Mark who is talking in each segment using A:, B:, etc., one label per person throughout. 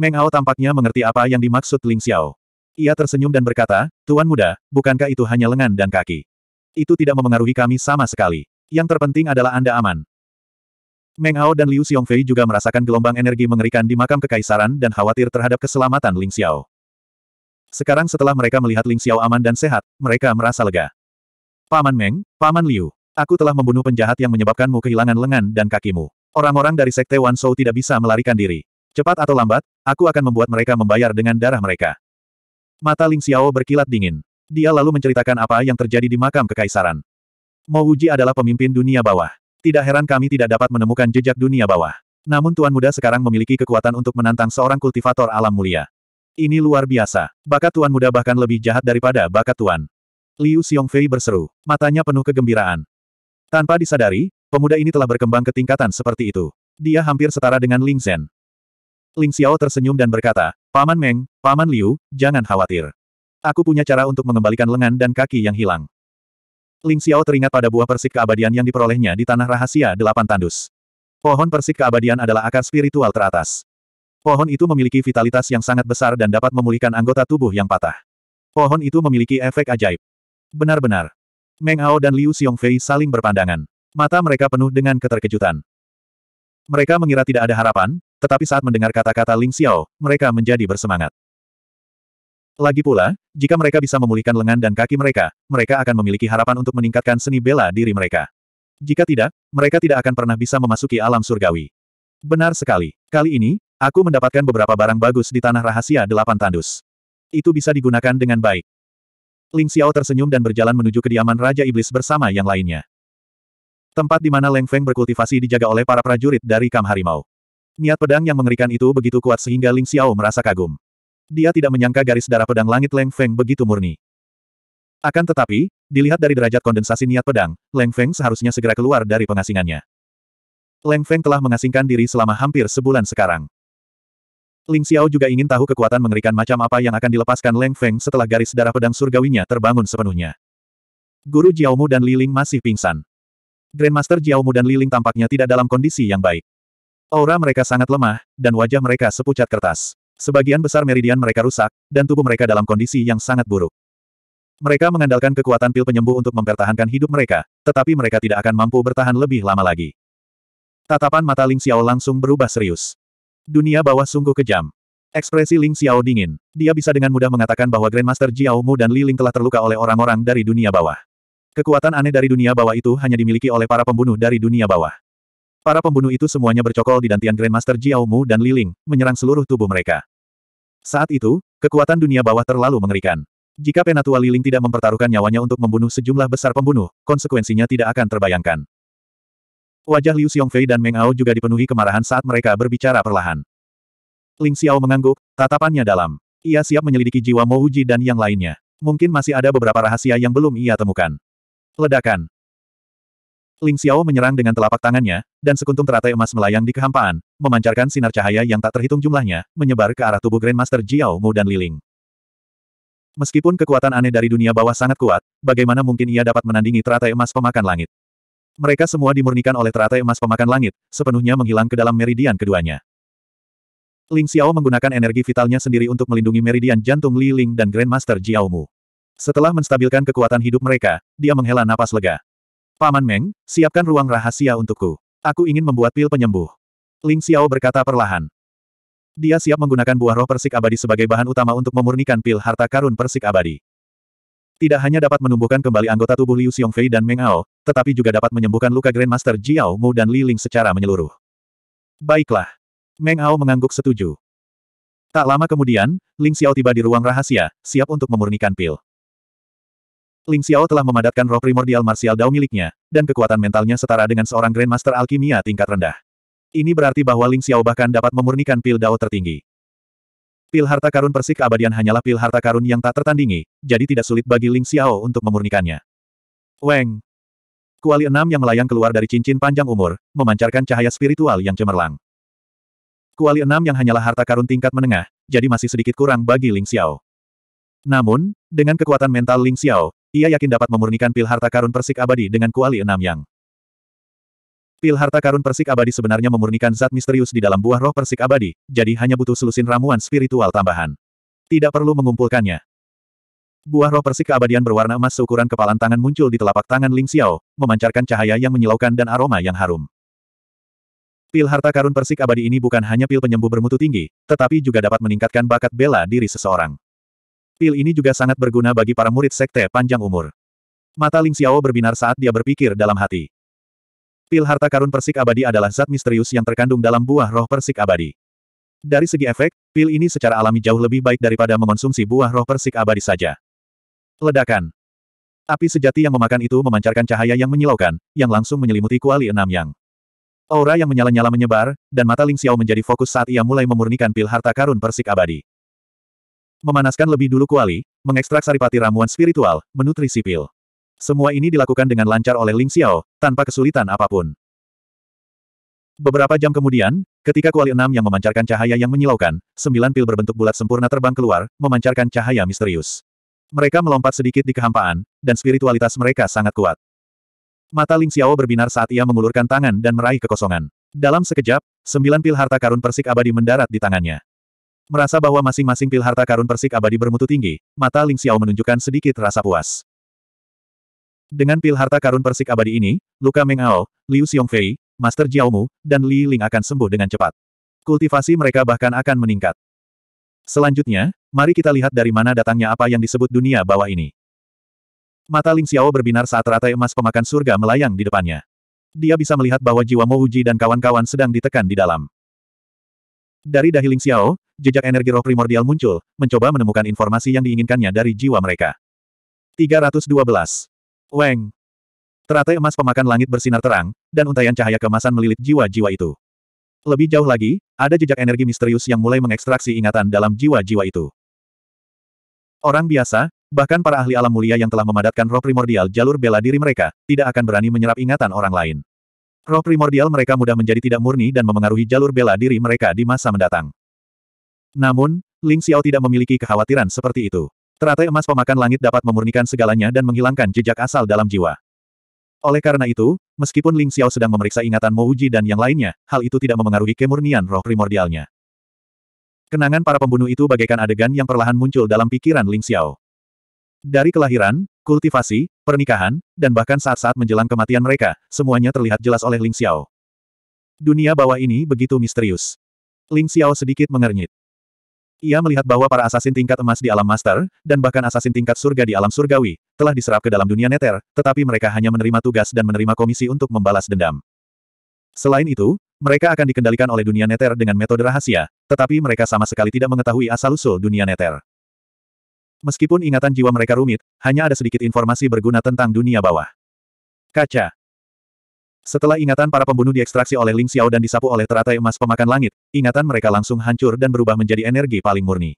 A: Meng Hao tampaknya mengerti apa yang dimaksud Ling Xiao. Ia tersenyum dan berkata, Tuan muda, bukankah itu hanya lengan dan kaki? Itu tidak memengaruhi kami sama sekali. Yang terpenting adalah Anda aman. Meng Hao dan Liu Xiongfei juga merasakan gelombang energi mengerikan di makam kekaisaran dan khawatir terhadap keselamatan Ling Xiao. Sekarang setelah mereka melihat Ling Xiao aman dan sehat, mereka merasa lega. Paman Meng, Paman Liu, aku telah membunuh penjahat yang menyebabkanmu kehilangan lengan dan kakimu. Orang-orang dari Sekte Wan Shou tidak bisa melarikan diri. Cepat atau lambat, aku akan membuat mereka membayar dengan darah mereka. Mata Ling Xiao berkilat dingin. Dia lalu menceritakan apa yang terjadi di makam kekaisaran. Mo Wuji adalah pemimpin dunia bawah. Tidak heran kami tidak dapat menemukan jejak dunia bawah. Namun Tuan Muda sekarang memiliki kekuatan untuk menantang seorang kultivator alam mulia. Ini luar biasa. Bakat Tuan Muda bahkan lebih jahat daripada bakat Tuan. Liu Xiongfei berseru. Matanya penuh kegembiraan. Tanpa disadari, pemuda ini telah berkembang ke tingkatan seperti itu. Dia hampir setara dengan Ling Zhen. Ling Xiao tersenyum dan berkata, Paman Meng, Paman Liu, jangan khawatir. Aku punya cara untuk mengembalikan lengan dan kaki yang hilang. Ling Xiao teringat pada buah persik keabadian yang diperolehnya di tanah rahasia delapan tandus. Pohon persik keabadian adalah akar spiritual teratas. Pohon itu memiliki vitalitas yang sangat besar dan dapat memulihkan anggota tubuh yang patah. Pohon itu memiliki efek ajaib. Benar-benar. Meng Ao dan Liu Xiongfei saling berpandangan. Mata mereka penuh dengan keterkejutan. Mereka mengira tidak ada harapan, tetapi saat mendengar kata-kata Ling Xiao, mereka menjadi bersemangat. Lagi pula, jika mereka bisa memulihkan lengan dan kaki mereka, mereka akan memiliki harapan untuk meningkatkan seni bela diri mereka. Jika tidak, mereka tidak akan pernah bisa memasuki alam surgawi. Benar sekali. Kali ini, aku mendapatkan beberapa barang bagus di tanah rahasia delapan tandus. Itu bisa digunakan dengan baik. Ling Xiao tersenyum dan berjalan menuju kediaman Raja Iblis bersama yang lainnya. Tempat di mana Leng Feng berkultivasi dijaga oleh para prajurit dari Kam Harimau. Niat pedang yang mengerikan itu begitu kuat sehingga Ling Xiao merasa kagum. Dia tidak menyangka garis darah pedang langit Leng Feng begitu murni. Akan tetapi, dilihat dari derajat kondensasi niat pedang, Leng Feng seharusnya segera keluar dari pengasingannya. Leng Feng telah mengasingkan diri selama hampir sebulan sekarang. Ling Xiao juga ingin tahu kekuatan mengerikan macam apa yang akan dilepaskan Leng Feng setelah garis darah pedang surgawinya terbangun sepenuhnya. Guru Jiaomu dan Li Ling masih pingsan. Grandmaster Jiaomu dan Liling tampaknya tidak dalam kondisi yang baik. Aura mereka sangat lemah, dan wajah mereka sepucat kertas. Sebagian besar meridian mereka rusak, dan tubuh mereka dalam kondisi yang sangat buruk. Mereka mengandalkan kekuatan pil penyembuh untuk mempertahankan hidup mereka, tetapi mereka tidak akan mampu bertahan lebih lama lagi. Tatapan mata Ling Xiao langsung berubah serius. Dunia bawah sungguh kejam. Ekspresi Ling Xiao dingin. Dia bisa dengan mudah mengatakan bahwa Grandmaster Jiao Mu dan Li Ling telah terluka oleh orang-orang dari dunia bawah. Kekuatan aneh dari dunia bawah itu hanya dimiliki oleh para pembunuh dari dunia bawah. Para pembunuh itu semuanya bercokol di dantian Grandmaster Jiao Mu dan Liling, menyerang seluruh tubuh mereka. Saat itu, kekuatan dunia bawah terlalu mengerikan. Jika Penatua Liling tidak mempertaruhkan nyawanya untuk membunuh sejumlah besar pembunuh, konsekuensinya tidak akan terbayangkan. Wajah Liu Xiongfei dan Meng Ao juga dipenuhi kemarahan saat mereka berbicara perlahan. Ling Xiao mengangguk, tatapannya dalam. Ia siap menyelidiki jiwa Mo Uji dan yang lainnya. Mungkin masih ada beberapa rahasia yang belum ia temukan. Ledakan. Ling Xiao menyerang dengan telapak tangannya, dan sekuntum teratai emas melayang di kehampaan, memancarkan sinar cahaya yang tak terhitung jumlahnya, menyebar ke arah tubuh Grandmaster Jiao Mu dan Liling. Meskipun kekuatan aneh dari dunia bawah sangat kuat, bagaimana mungkin ia dapat menandingi teratai emas pemakan langit? Mereka semua dimurnikan oleh teratai emas pemakan langit, sepenuhnya menghilang ke dalam meridian keduanya. Ling Xiao menggunakan energi vitalnya sendiri untuk melindungi meridian jantung Liling dan Grandmaster Jiao Mu. Setelah menstabilkan kekuatan hidup mereka, dia menghela napas lega. Paman Meng, siapkan ruang rahasia untukku. Aku ingin membuat pil penyembuh. Ling Xiao berkata perlahan. Dia siap menggunakan buah roh persik abadi sebagai bahan utama untuk memurnikan pil harta karun persik abadi. Tidak hanya dapat menumbuhkan kembali anggota tubuh Liu Xiongfei dan Meng Ao, tetapi juga dapat menyembuhkan luka Grandmaster Jiao Mu dan Li Ling secara menyeluruh. Baiklah. Meng Ao mengangguk setuju. Tak lama kemudian, Ling Xiao tiba di ruang rahasia, siap untuk memurnikan pil. Ling Xiao telah memadatkan roh primordial martial dao miliknya, dan kekuatan mentalnya setara dengan seorang Grandmaster Alkimia tingkat rendah. Ini berarti bahwa Ling Xiao bahkan dapat memurnikan pil dao tertinggi. Pil harta karun persik keabadian hanyalah pil harta karun yang tak tertandingi, jadi tidak sulit bagi Ling Xiao untuk memurnikannya. Weng! Kuali enam yang melayang keluar dari cincin panjang umur, memancarkan cahaya spiritual yang cemerlang. Kuali enam yang hanyalah harta karun tingkat menengah, jadi masih sedikit kurang bagi Ling Xiao. Namun, dengan kekuatan mental Ling Xiao, ia yakin dapat memurnikan pil harta karun persik abadi dengan kuali enam yang. Pil harta karun persik abadi sebenarnya memurnikan zat misterius di dalam buah roh persik abadi, jadi hanya butuh selusin ramuan spiritual tambahan. Tidak perlu mengumpulkannya. Buah roh persik keabadian berwarna emas seukuran kepalan tangan muncul di telapak tangan Ling Xiao, memancarkan cahaya yang menyilaukan dan aroma yang harum. Pil harta karun persik abadi ini bukan hanya pil penyembuh bermutu tinggi, tetapi juga dapat meningkatkan bakat bela diri seseorang. Pil ini juga sangat berguna bagi para murid sekte panjang umur. Mata Ling Xiao berbinar saat dia berpikir dalam hati. Pil harta karun persik abadi adalah zat misterius yang terkandung dalam buah roh persik abadi. Dari segi efek, pil ini secara alami jauh lebih baik daripada mengonsumsi buah roh persik abadi saja. Ledakan. Api sejati yang memakan itu memancarkan cahaya yang menyilaukan, yang langsung menyelimuti kuali enam yang. Aura yang menyala-nyala menyebar, dan mata Ling Xiao menjadi fokus saat ia mulai memurnikan pil harta karun persik abadi. Memanaskan lebih dulu kuali, mengekstrak saripati ramuan spiritual, menutrisi pil. Semua ini dilakukan dengan lancar oleh Ling Xiao, tanpa kesulitan apapun. Beberapa jam kemudian, ketika kuali enam yang memancarkan cahaya yang menyilaukan, sembilan pil berbentuk bulat sempurna terbang keluar, memancarkan cahaya misterius. Mereka melompat sedikit di kehampaan, dan spiritualitas mereka sangat kuat. Mata Ling Xiao berbinar saat ia mengulurkan tangan dan meraih kekosongan. Dalam sekejap, sembilan pil harta karun persik abadi mendarat di tangannya. Merasa bahwa masing-masing pil harta karun persik abadi bermutu tinggi, mata Ling Xiao menunjukkan sedikit rasa puas. Dengan pil harta karun persik abadi ini, luka Meng Ao, Liu Xiongfei, Master Jiaomu, dan Li Ling akan sembuh dengan cepat. Kultivasi mereka bahkan akan meningkat. Selanjutnya, mari kita lihat dari mana datangnya apa yang disebut dunia bawah ini. Mata Ling Xiao berbinar saat ratai emas pemakan surga melayang di depannya. Dia bisa melihat bahwa jiwa Mo Uji dan kawan-kawan sedang ditekan di dalam. Dari dahi Ling Xiao, jejak energi roh primordial muncul, mencoba menemukan informasi yang diinginkannya dari jiwa mereka. 312. Weng. Teratai emas pemakan langit bersinar terang, dan untaian cahaya kemasan melilit jiwa-jiwa itu. Lebih jauh lagi, ada jejak energi misterius yang mulai mengekstraksi ingatan dalam jiwa-jiwa itu. Orang biasa, bahkan para ahli alam mulia yang telah memadatkan roh primordial jalur bela diri mereka, tidak akan berani menyerap ingatan orang lain. Roh primordial mereka mudah menjadi tidak murni dan memengaruhi jalur bela diri mereka di masa mendatang. Namun, Ling Xiao tidak memiliki kekhawatiran seperti itu. Teratai emas pemakan langit dapat memurnikan segalanya dan menghilangkan jejak asal dalam jiwa. Oleh karena itu, meskipun Ling Xiao sedang memeriksa ingatan Mo Uji dan yang lainnya, hal itu tidak memengaruhi kemurnian roh primordialnya. Kenangan para pembunuh itu bagaikan adegan yang perlahan muncul dalam pikiran Ling Xiao. Dari kelahiran, kultivasi, pernikahan, dan bahkan saat-saat menjelang kematian mereka, semuanya terlihat jelas oleh Ling Xiao. Dunia bawah ini begitu misterius. Ling Xiao sedikit mengernyit. Ia melihat bahwa para asasin tingkat emas di alam master, dan bahkan asasin tingkat surga di alam surgawi, telah diserap ke dalam dunia neter, tetapi mereka hanya menerima tugas dan menerima komisi untuk membalas dendam. Selain itu, mereka akan dikendalikan oleh dunia neter dengan metode rahasia, tetapi mereka sama sekali tidak mengetahui asal-usul dunia neter. Meskipun ingatan jiwa mereka rumit, hanya ada sedikit informasi berguna tentang dunia bawah. Kaca. Setelah ingatan para pembunuh diekstraksi oleh Ling Xiao dan disapu oleh teratai emas pemakan langit, ingatan mereka langsung hancur dan berubah menjadi energi paling murni.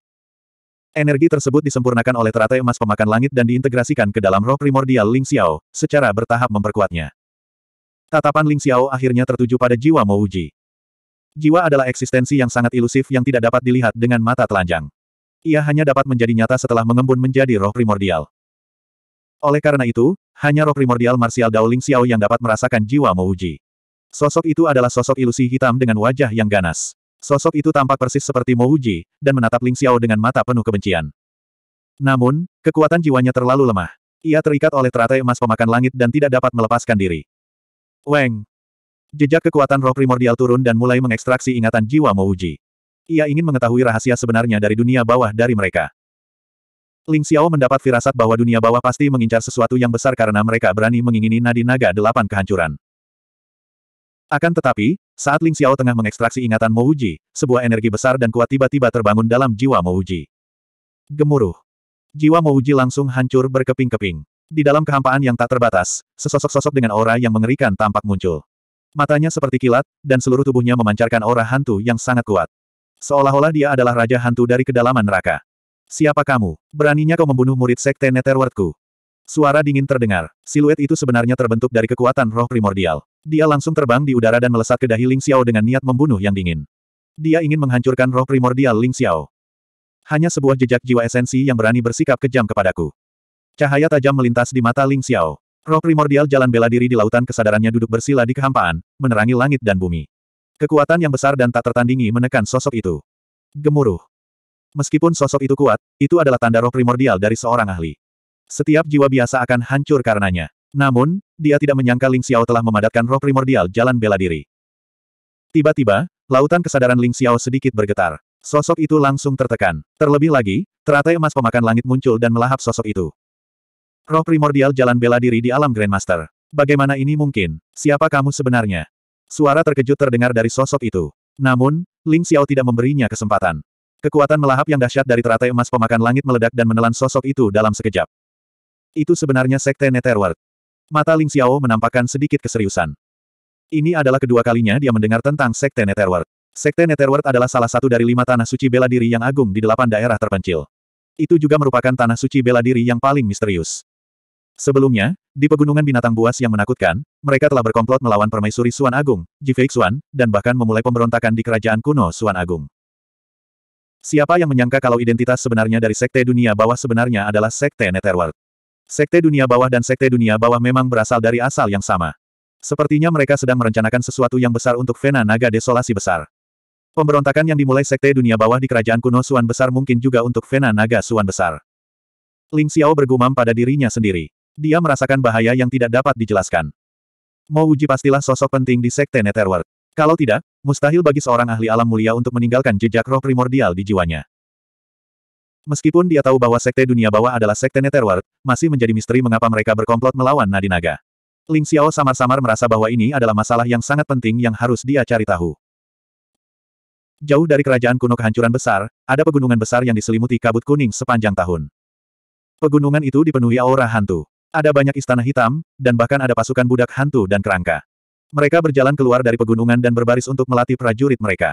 A: Energi tersebut disempurnakan oleh teratai emas pemakan langit dan diintegrasikan ke dalam roh primordial Ling Xiao, secara bertahap memperkuatnya. Tatapan Ling Xiao akhirnya tertuju pada jiwa Mo Uji. Jiwa adalah eksistensi yang sangat ilusif yang tidak dapat dilihat dengan mata telanjang. Ia hanya dapat menjadi nyata setelah mengembun menjadi roh primordial. Oleh karena itu, hanya roh primordial Marsial Daoling Xiao yang dapat merasakan jiwa Mouji. Sosok itu adalah sosok ilusi hitam dengan wajah yang ganas. Sosok itu tampak persis seperti Mouji, dan menatap Ling Xiao dengan mata penuh kebencian. Namun, kekuatan jiwanya terlalu lemah. Ia terikat oleh teratai emas pemakan langit dan tidak dapat melepaskan diri. Weng! Jejak kekuatan roh primordial turun dan mulai mengekstraksi ingatan jiwa Mouji. Ia ingin mengetahui rahasia sebenarnya dari dunia bawah dari mereka. Ling Xiao mendapat firasat bahwa dunia bawah pasti mengincar sesuatu yang besar karena mereka berani mengingini nadi naga delapan kehancuran. Akan tetapi, saat Ling Xiao tengah mengekstraksi ingatan Mouji, sebuah energi besar dan kuat tiba-tiba terbangun dalam jiwa Mouji. Gemuruh. Jiwa Mouji langsung hancur berkeping-keping. Di dalam kehampaan yang tak terbatas, sesosok-sosok dengan aura yang mengerikan tampak muncul. Matanya seperti kilat, dan seluruh tubuhnya memancarkan aura hantu yang sangat kuat. Seolah-olah dia adalah raja hantu dari kedalaman neraka. Siapa kamu? Beraninya kau membunuh murid sekte Netherworldku? Suara dingin terdengar. Siluet itu sebenarnya terbentuk dari kekuatan roh primordial. Dia langsung terbang di udara dan melesat ke dahi Ling Xiao dengan niat membunuh yang dingin. Dia ingin menghancurkan roh primordial Ling Xiao. Hanya sebuah jejak jiwa esensi yang berani bersikap kejam kepadaku. Cahaya tajam melintas di mata Ling Xiao. Roh primordial jalan bela diri di lautan kesadarannya duduk bersila di kehampaan, menerangi langit dan bumi. Kekuatan yang besar dan tak tertandingi menekan sosok itu. Gemuruh. Meskipun sosok itu kuat, itu adalah tanda roh primordial dari seorang ahli. Setiap jiwa biasa akan hancur karenanya. Namun, dia tidak menyangka Ling Xiao telah memadatkan roh primordial jalan bela diri. Tiba-tiba, lautan kesadaran Ling Xiao sedikit bergetar. Sosok itu langsung tertekan. Terlebih lagi, teratai emas pemakan langit muncul dan melahap sosok itu. Roh primordial jalan bela diri di alam Grandmaster. Bagaimana ini mungkin? Siapa kamu sebenarnya? Suara terkejut terdengar dari sosok itu. Namun, Ling Xiao tidak memberinya kesempatan. Kekuatan melahap yang dahsyat dari teratai emas pemakan langit meledak dan menelan sosok itu dalam sekejap. Itu sebenarnya Sekte Netherworld. Mata Ling Xiao menampakkan sedikit keseriusan. Ini adalah kedua kalinya dia mendengar tentang Sekte Netherworld. Sekte Netherworld adalah salah satu dari lima tanah suci bela diri yang agung di delapan daerah terpencil. Itu juga merupakan tanah suci bela diri yang paling misterius. Sebelumnya, di pegunungan binatang buas yang menakutkan, mereka telah berkomplot melawan permaisuri Suan Agung, Jifei Xuan, dan bahkan memulai pemberontakan di kerajaan kuno Suan Agung. Siapa yang menyangka kalau identitas sebenarnya dari Sekte Dunia Bawah sebenarnya adalah Sekte Netherworld? Sekte Dunia Bawah dan Sekte Dunia Bawah memang berasal dari asal yang sama. Sepertinya mereka sedang merencanakan sesuatu yang besar untuk Vena Naga Desolasi Besar. Pemberontakan yang dimulai Sekte Dunia Bawah di Kerajaan Kuno Suan Besar mungkin juga untuk Vena Naga Suan Besar. Ling Xiao bergumam pada dirinya sendiri. Dia merasakan bahaya yang tidak dapat dijelaskan. Mo Uji pastilah sosok penting di Sekte Netherworld. Kalau tidak, mustahil bagi seorang ahli alam mulia untuk meninggalkan jejak roh primordial di jiwanya. Meskipun dia tahu bahwa sekte dunia bawah adalah sekte Netherworld, masih menjadi misteri mengapa mereka berkomplot melawan Nadinaga. Ling Xiao samar-samar merasa bahwa ini adalah masalah yang sangat penting yang harus dia cari tahu. Jauh dari kerajaan kuno kehancuran besar, ada pegunungan besar yang diselimuti kabut kuning sepanjang tahun. Pegunungan itu dipenuhi aura hantu. Ada banyak istana hitam, dan bahkan ada pasukan budak hantu dan kerangka. Mereka berjalan keluar dari pegunungan dan berbaris untuk melatih prajurit mereka.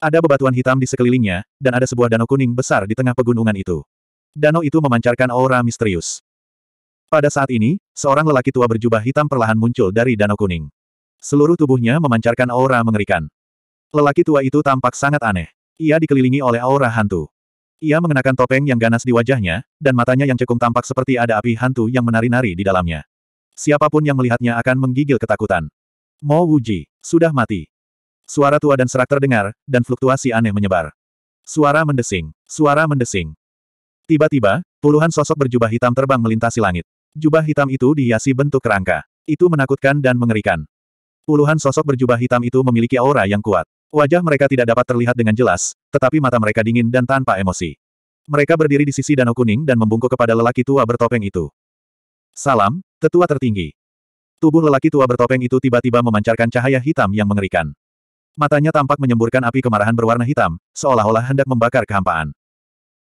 A: Ada bebatuan hitam di sekelilingnya, dan ada sebuah danau kuning besar di tengah pegunungan itu. Danau itu memancarkan aura misterius. Pada saat ini, seorang lelaki tua berjubah hitam perlahan muncul dari danau kuning. Seluruh tubuhnya memancarkan aura mengerikan. Lelaki tua itu tampak sangat aneh. Ia dikelilingi oleh aura hantu. Ia mengenakan topeng yang ganas di wajahnya, dan matanya yang cekung tampak seperti ada api hantu yang menari-nari di dalamnya. Siapapun yang melihatnya akan menggigil ketakutan. Mo Wuji, sudah mati. Suara tua dan serak terdengar, dan fluktuasi aneh menyebar. Suara mendesing, suara mendesing. Tiba-tiba, puluhan sosok berjubah hitam terbang melintasi langit. Jubah hitam itu dihiasi bentuk kerangka. Itu menakutkan dan mengerikan. Puluhan sosok berjubah hitam itu memiliki aura yang kuat. Wajah mereka tidak dapat terlihat dengan jelas, tetapi mata mereka dingin dan tanpa emosi. Mereka berdiri di sisi danau kuning dan membungkuk kepada lelaki tua bertopeng itu. Salam, Tetua tertinggi. Tubuh lelaki tua bertopeng itu tiba-tiba memancarkan cahaya hitam yang mengerikan. Matanya tampak menyemburkan api kemarahan berwarna hitam, seolah-olah hendak membakar kehampaan.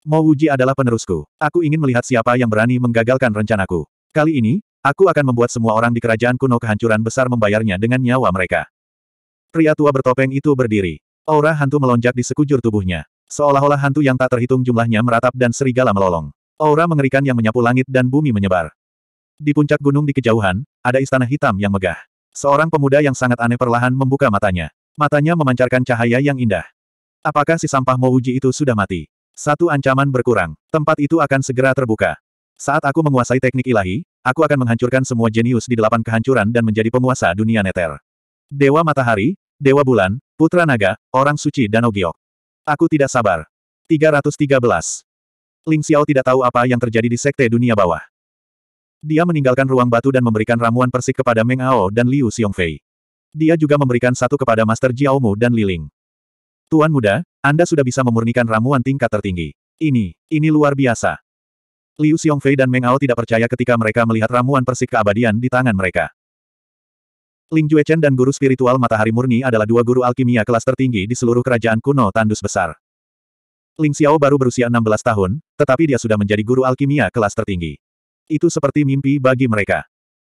A: Mo Uji adalah penerusku. Aku ingin melihat siapa yang berani menggagalkan rencanaku. Kali ini, aku akan membuat semua orang di kerajaan kuno kehancuran besar membayarnya dengan nyawa mereka. Pria tua bertopeng itu berdiri. Aura hantu melonjak di sekujur tubuhnya. Seolah-olah hantu yang tak terhitung jumlahnya meratap dan serigala melolong. Aura mengerikan yang menyapu langit dan bumi menyebar. Di puncak gunung di kejauhan, ada istana hitam yang megah. Seorang pemuda yang sangat aneh perlahan membuka matanya. Matanya memancarkan cahaya yang indah. Apakah si sampah Mouji itu sudah mati? Satu ancaman berkurang. Tempat itu akan segera terbuka. Saat aku menguasai teknik ilahi, aku akan menghancurkan semua jenius di delapan kehancuran dan menjadi penguasa dunia neter. Dewa Matahari, Dewa Bulan, Putra Naga, Orang Suci dan Ogiok. Aku tidak sabar. 313. Ling Xiao tidak tahu apa yang terjadi di Sekte Dunia Bawah. Dia meninggalkan ruang batu dan memberikan ramuan persik kepada Meng Ao dan Liu Xiongfei. Dia juga memberikan satu kepada Master Jiaomu dan Liling. Tuan muda, Anda sudah bisa memurnikan ramuan tingkat tertinggi. Ini, ini luar biasa. Liu Xiongfei dan Meng Ao tidak percaya ketika mereka melihat ramuan persik keabadian di tangan mereka. Ling Juechen dan guru spiritual matahari murni adalah dua guru alkimia kelas tertinggi di seluruh kerajaan kuno tandus besar. Ling Xiao baru berusia 16 tahun, tetapi dia sudah menjadi guru alkimia kelas tertinggi itu seperti mimpi bagi mereka.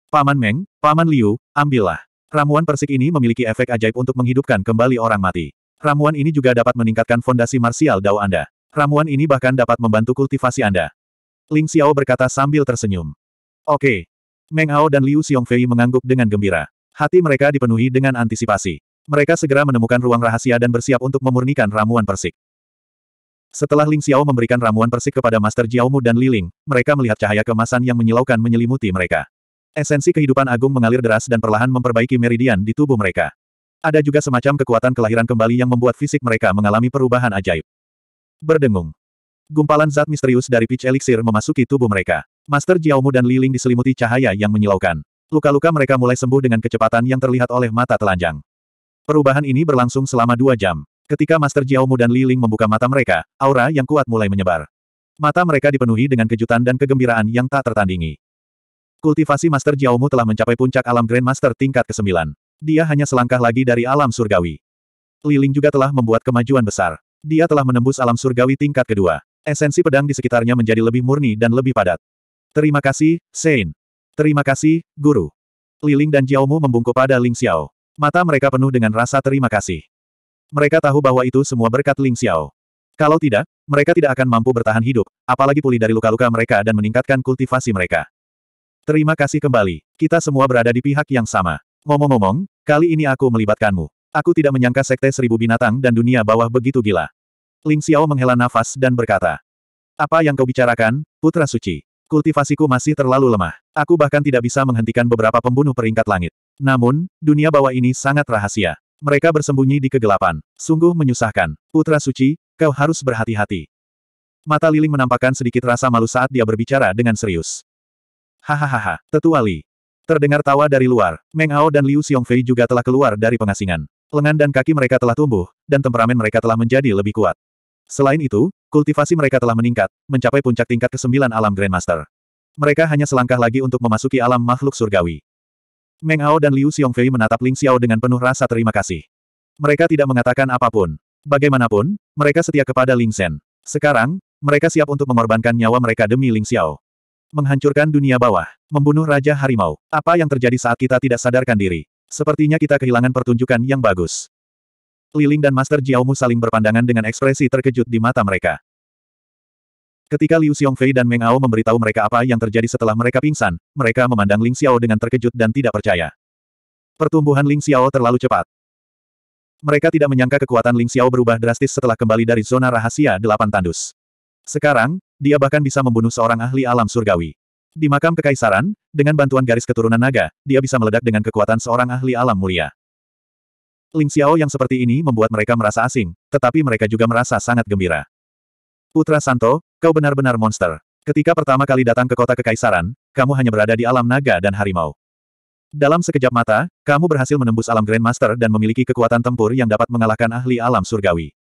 A: Paman Meng, Paman Liu, ambillah. Ramuan persik ini memiliki efek ajaib untuk menghidupkan kembali orang mati. Ramuan ini juga dapat meningkatkan fondasi marsial dao Anda. Ramuan ini bahkan dapat membantu kultivasi Anda. Ling Xiao berkata sambil tersenyum. Oke. Okay. Meng Hao dan Liu Xiongfei mengangguk dengan gembira. Hati mereka dipenuhi dengan antisipasi. Mereka segera menemukan ruang rahasia dan bersiap untuk memurnikan ramuan persik. Setelah Ling Xiao memberikan ramuan persik kepada Master Jiaomu dan Liling, mereka melihat cahaya kemasan yang menyilaukan menyelimuti mereka. Esensi kehidupan agung mengalir deras dan perlahan memperbaiki meridian di tubuh mereka. Ada juga semacam kekuatan kelahiran kembali yang membuat fisik mereka mengalami perubahan ajaib. Berdengung. Gumpalan zat misterius dari Peach Elixir memasuki tubuh mereka. Master Jiaomu dan Liling diselimuti cahaya yang menyilaukan. Luka-luka mereka mulai sembuh dengan kecepatan yang terlihat oleh mata telanjang. Perubahan ini berlangsung selama dua jam. Ketika Master Jiaomu dan Li Ling membuka mata mereka, aura yang kuat mulai menyebar. Mata mereka dipenuhi dengan kejutan dan kegembiraan yang tak tertandingi. Kultivasi Master Jiaomu telah mencapai puncak alam Grand Master tingkat ke-9. Dia hanya selangkah lagi dari alam surgawi. Li Ling juga telah membuat kemajuan besar. Dia telah menembus alam surgawi tingkat kedua. Esensi pedang di sekitarnya menjadi lebih murni dan lebih padat. Terima kasih, Sein. Terima kasih, Guru. Li Ling dan Jiaomu membungkuk pada Ling Xiao. Mata mereka penuh dengan rasa terima kasih. Mereka tahu bahwa itu semua berkat Ling Xiao. Kalau tidak, mereka tidak akan mampu bertahan hidup, apalagi pulih dari luka-luka mereka dan meningkatkan kultivasi mereka. Terima kasih kembali. Kita semua berada di pihak yang sama. Ngomong-ngomong, kali ini aku melibatkanmu. Aku tidak menyangka Sekte Seribu Binatang dan dunia bawah begitu gila. Ling Xiao menghela nafas dan berkata. Apa yang kau bicarakan, Putra Suci? Kultivasiku masih terlalu lemah. Aku bahkan tidak bisa menghentikan beberapa pembunuh peringkat langit. Namun, dunia bawah ini sangat rahasia. Mereka bersembunyi di kegelapan. Sungguh menyusahkan. Putra Suci, kau harus berhati-hati. Mata Liling menampakkan sedikit rasa malu saat dia berbicara dengan serius. Hahaha, tetua Li. Terdengar tawa dari luar. Meng Hao dan Liu Xiongfei juga telah keluar dari pengasingan. Lengan dan kaki mereka telah tumbuh, dan temperamen mereka telah menjadi lebih kuat. Selain itu, kultivasi mereka telah meningkat, mencapai puncak tingkat ke-9 alam Grandmaster. Mereka hanya selangkah lagi untuk memasuki alam makhluk surgawi. Meng Hao dan Liu Xiongfei menatap Ling Xiao dengan penuh rasa terima kasih. Mereka tidak mengatakan apapun. Bagaimanapun, mereka setia kepada Ling Shen. Sekarang, mereka siap untuk mengorbankan nyawa mereka demi Ling Xiao. Menghancurkan dunia bawah, membunuh Raja Harimau. Apa yang terjadi saat kita tidak sadarkan diri? Sepertinya kita kehilangan pertunjukan yang bagus. Liling dan Master Jiaomu saling berpandangan dengan ekspresi terkejut di mata mereka. Ketika Liu Xiongfei dan Meng Ao memberitahu mereka apa yang terjadi setelah mereka pingsan, mereka memandang Ling Xiao dengan terkejut dan tidak percaya. Pertumbuhan Ling Xiao terlalu cepat. Mereka tidak menyangka kekuatan Ling Xiao berubah drastis setelah kembali dari zona rahasia delapan tandus. Sekarang, dia bahkan bisa membunuh seorang ahli alam surgawi. Di makam kekaisaran, dengan bantuan garis keturunan naga, dia bisa meledak dengan kekuatan seorang ahli alam mulia. Ling Xiao yang seperti ini membuat mereka merasa asing, tetapi mereka juga merasa sangat gembira. Putra Santo, kau benar-benar monster. Ketika pertama kali datang ke kota Kekaisaran, kamu hanya berada di alam naga dan harimau. Dalam sekejap mata, kamu berhasil menembus alam Grandmaster dan memiliki kekuatan tempur yang dapat mengalahkan ahli alam surgawi.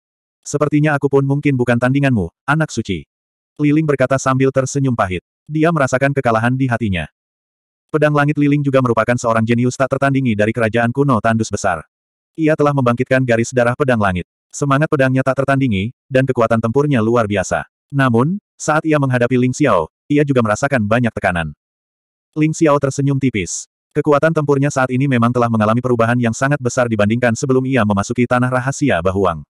A: Sepertinya aku pun mungkin bukan tandinganmu, anak suci. Liling berkata sambil tersenyum pahit. Dia merasakan kekalahan di hatinya. Pedang Langit Liling juga merupakan seorang jenius tak tertandingi dari kerajaan kuno Tandus Besar. Ia telah membangkitkan garis darah Pedang Langit. Semangat pedangnya tak tertandingi, dan kekuatan tempurnya luar biasa. Namun, saat ia menghadapi Ling Xiao, ia juga merasakan banyak tekanan. Ling Xiao tersenyum tipis. Kekuatan tempurnya saat ini memang telah mengalami perubahan yang sangat besar dibandingkan sebelum ia memasuki tanah rahasia Bahuang.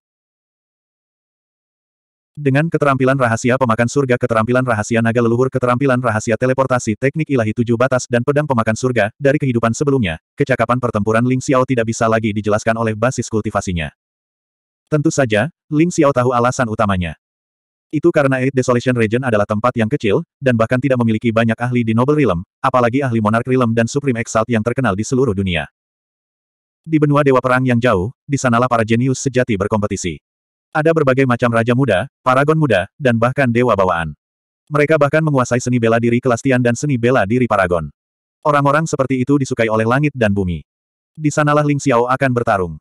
A: Dengan keterampilan rahasia pemakan surga keterampilan rahasia naga leluhur keterampilan rahasia teleportasi teknik ilahi tujuh batas dan pedang pemakan surga, dari kehidupan sebelumnya, kecakapan pertempuran Ling Xiao tidak bisa lagi dijelaskan oleh basis kultivasinya. Tentu saja, Ling Xiao tahu alasan utamanya. Itu karena Eight Desolation Region adalah tempat yang kecil, dan bahkan tidak memiliki banyak ahli di Noble Realm, apalagi ahli Monarch Realm dan Supreme Exalt yang terkenal di seluruh dunia. Di benua Dewa Perang yang jauh, di sanalah para jenius sejati berkompetisi. Ada berbagai macam raja muda, paragon muda, dan bahkan dewa bawaan. Mereka bahkan menguasai seni bela diri kelastian dan seni bela diri paragon. Orang-orang seperti itu disukai oleh langit dan bumi. Di sanalah Ling Xiao akan bertarung.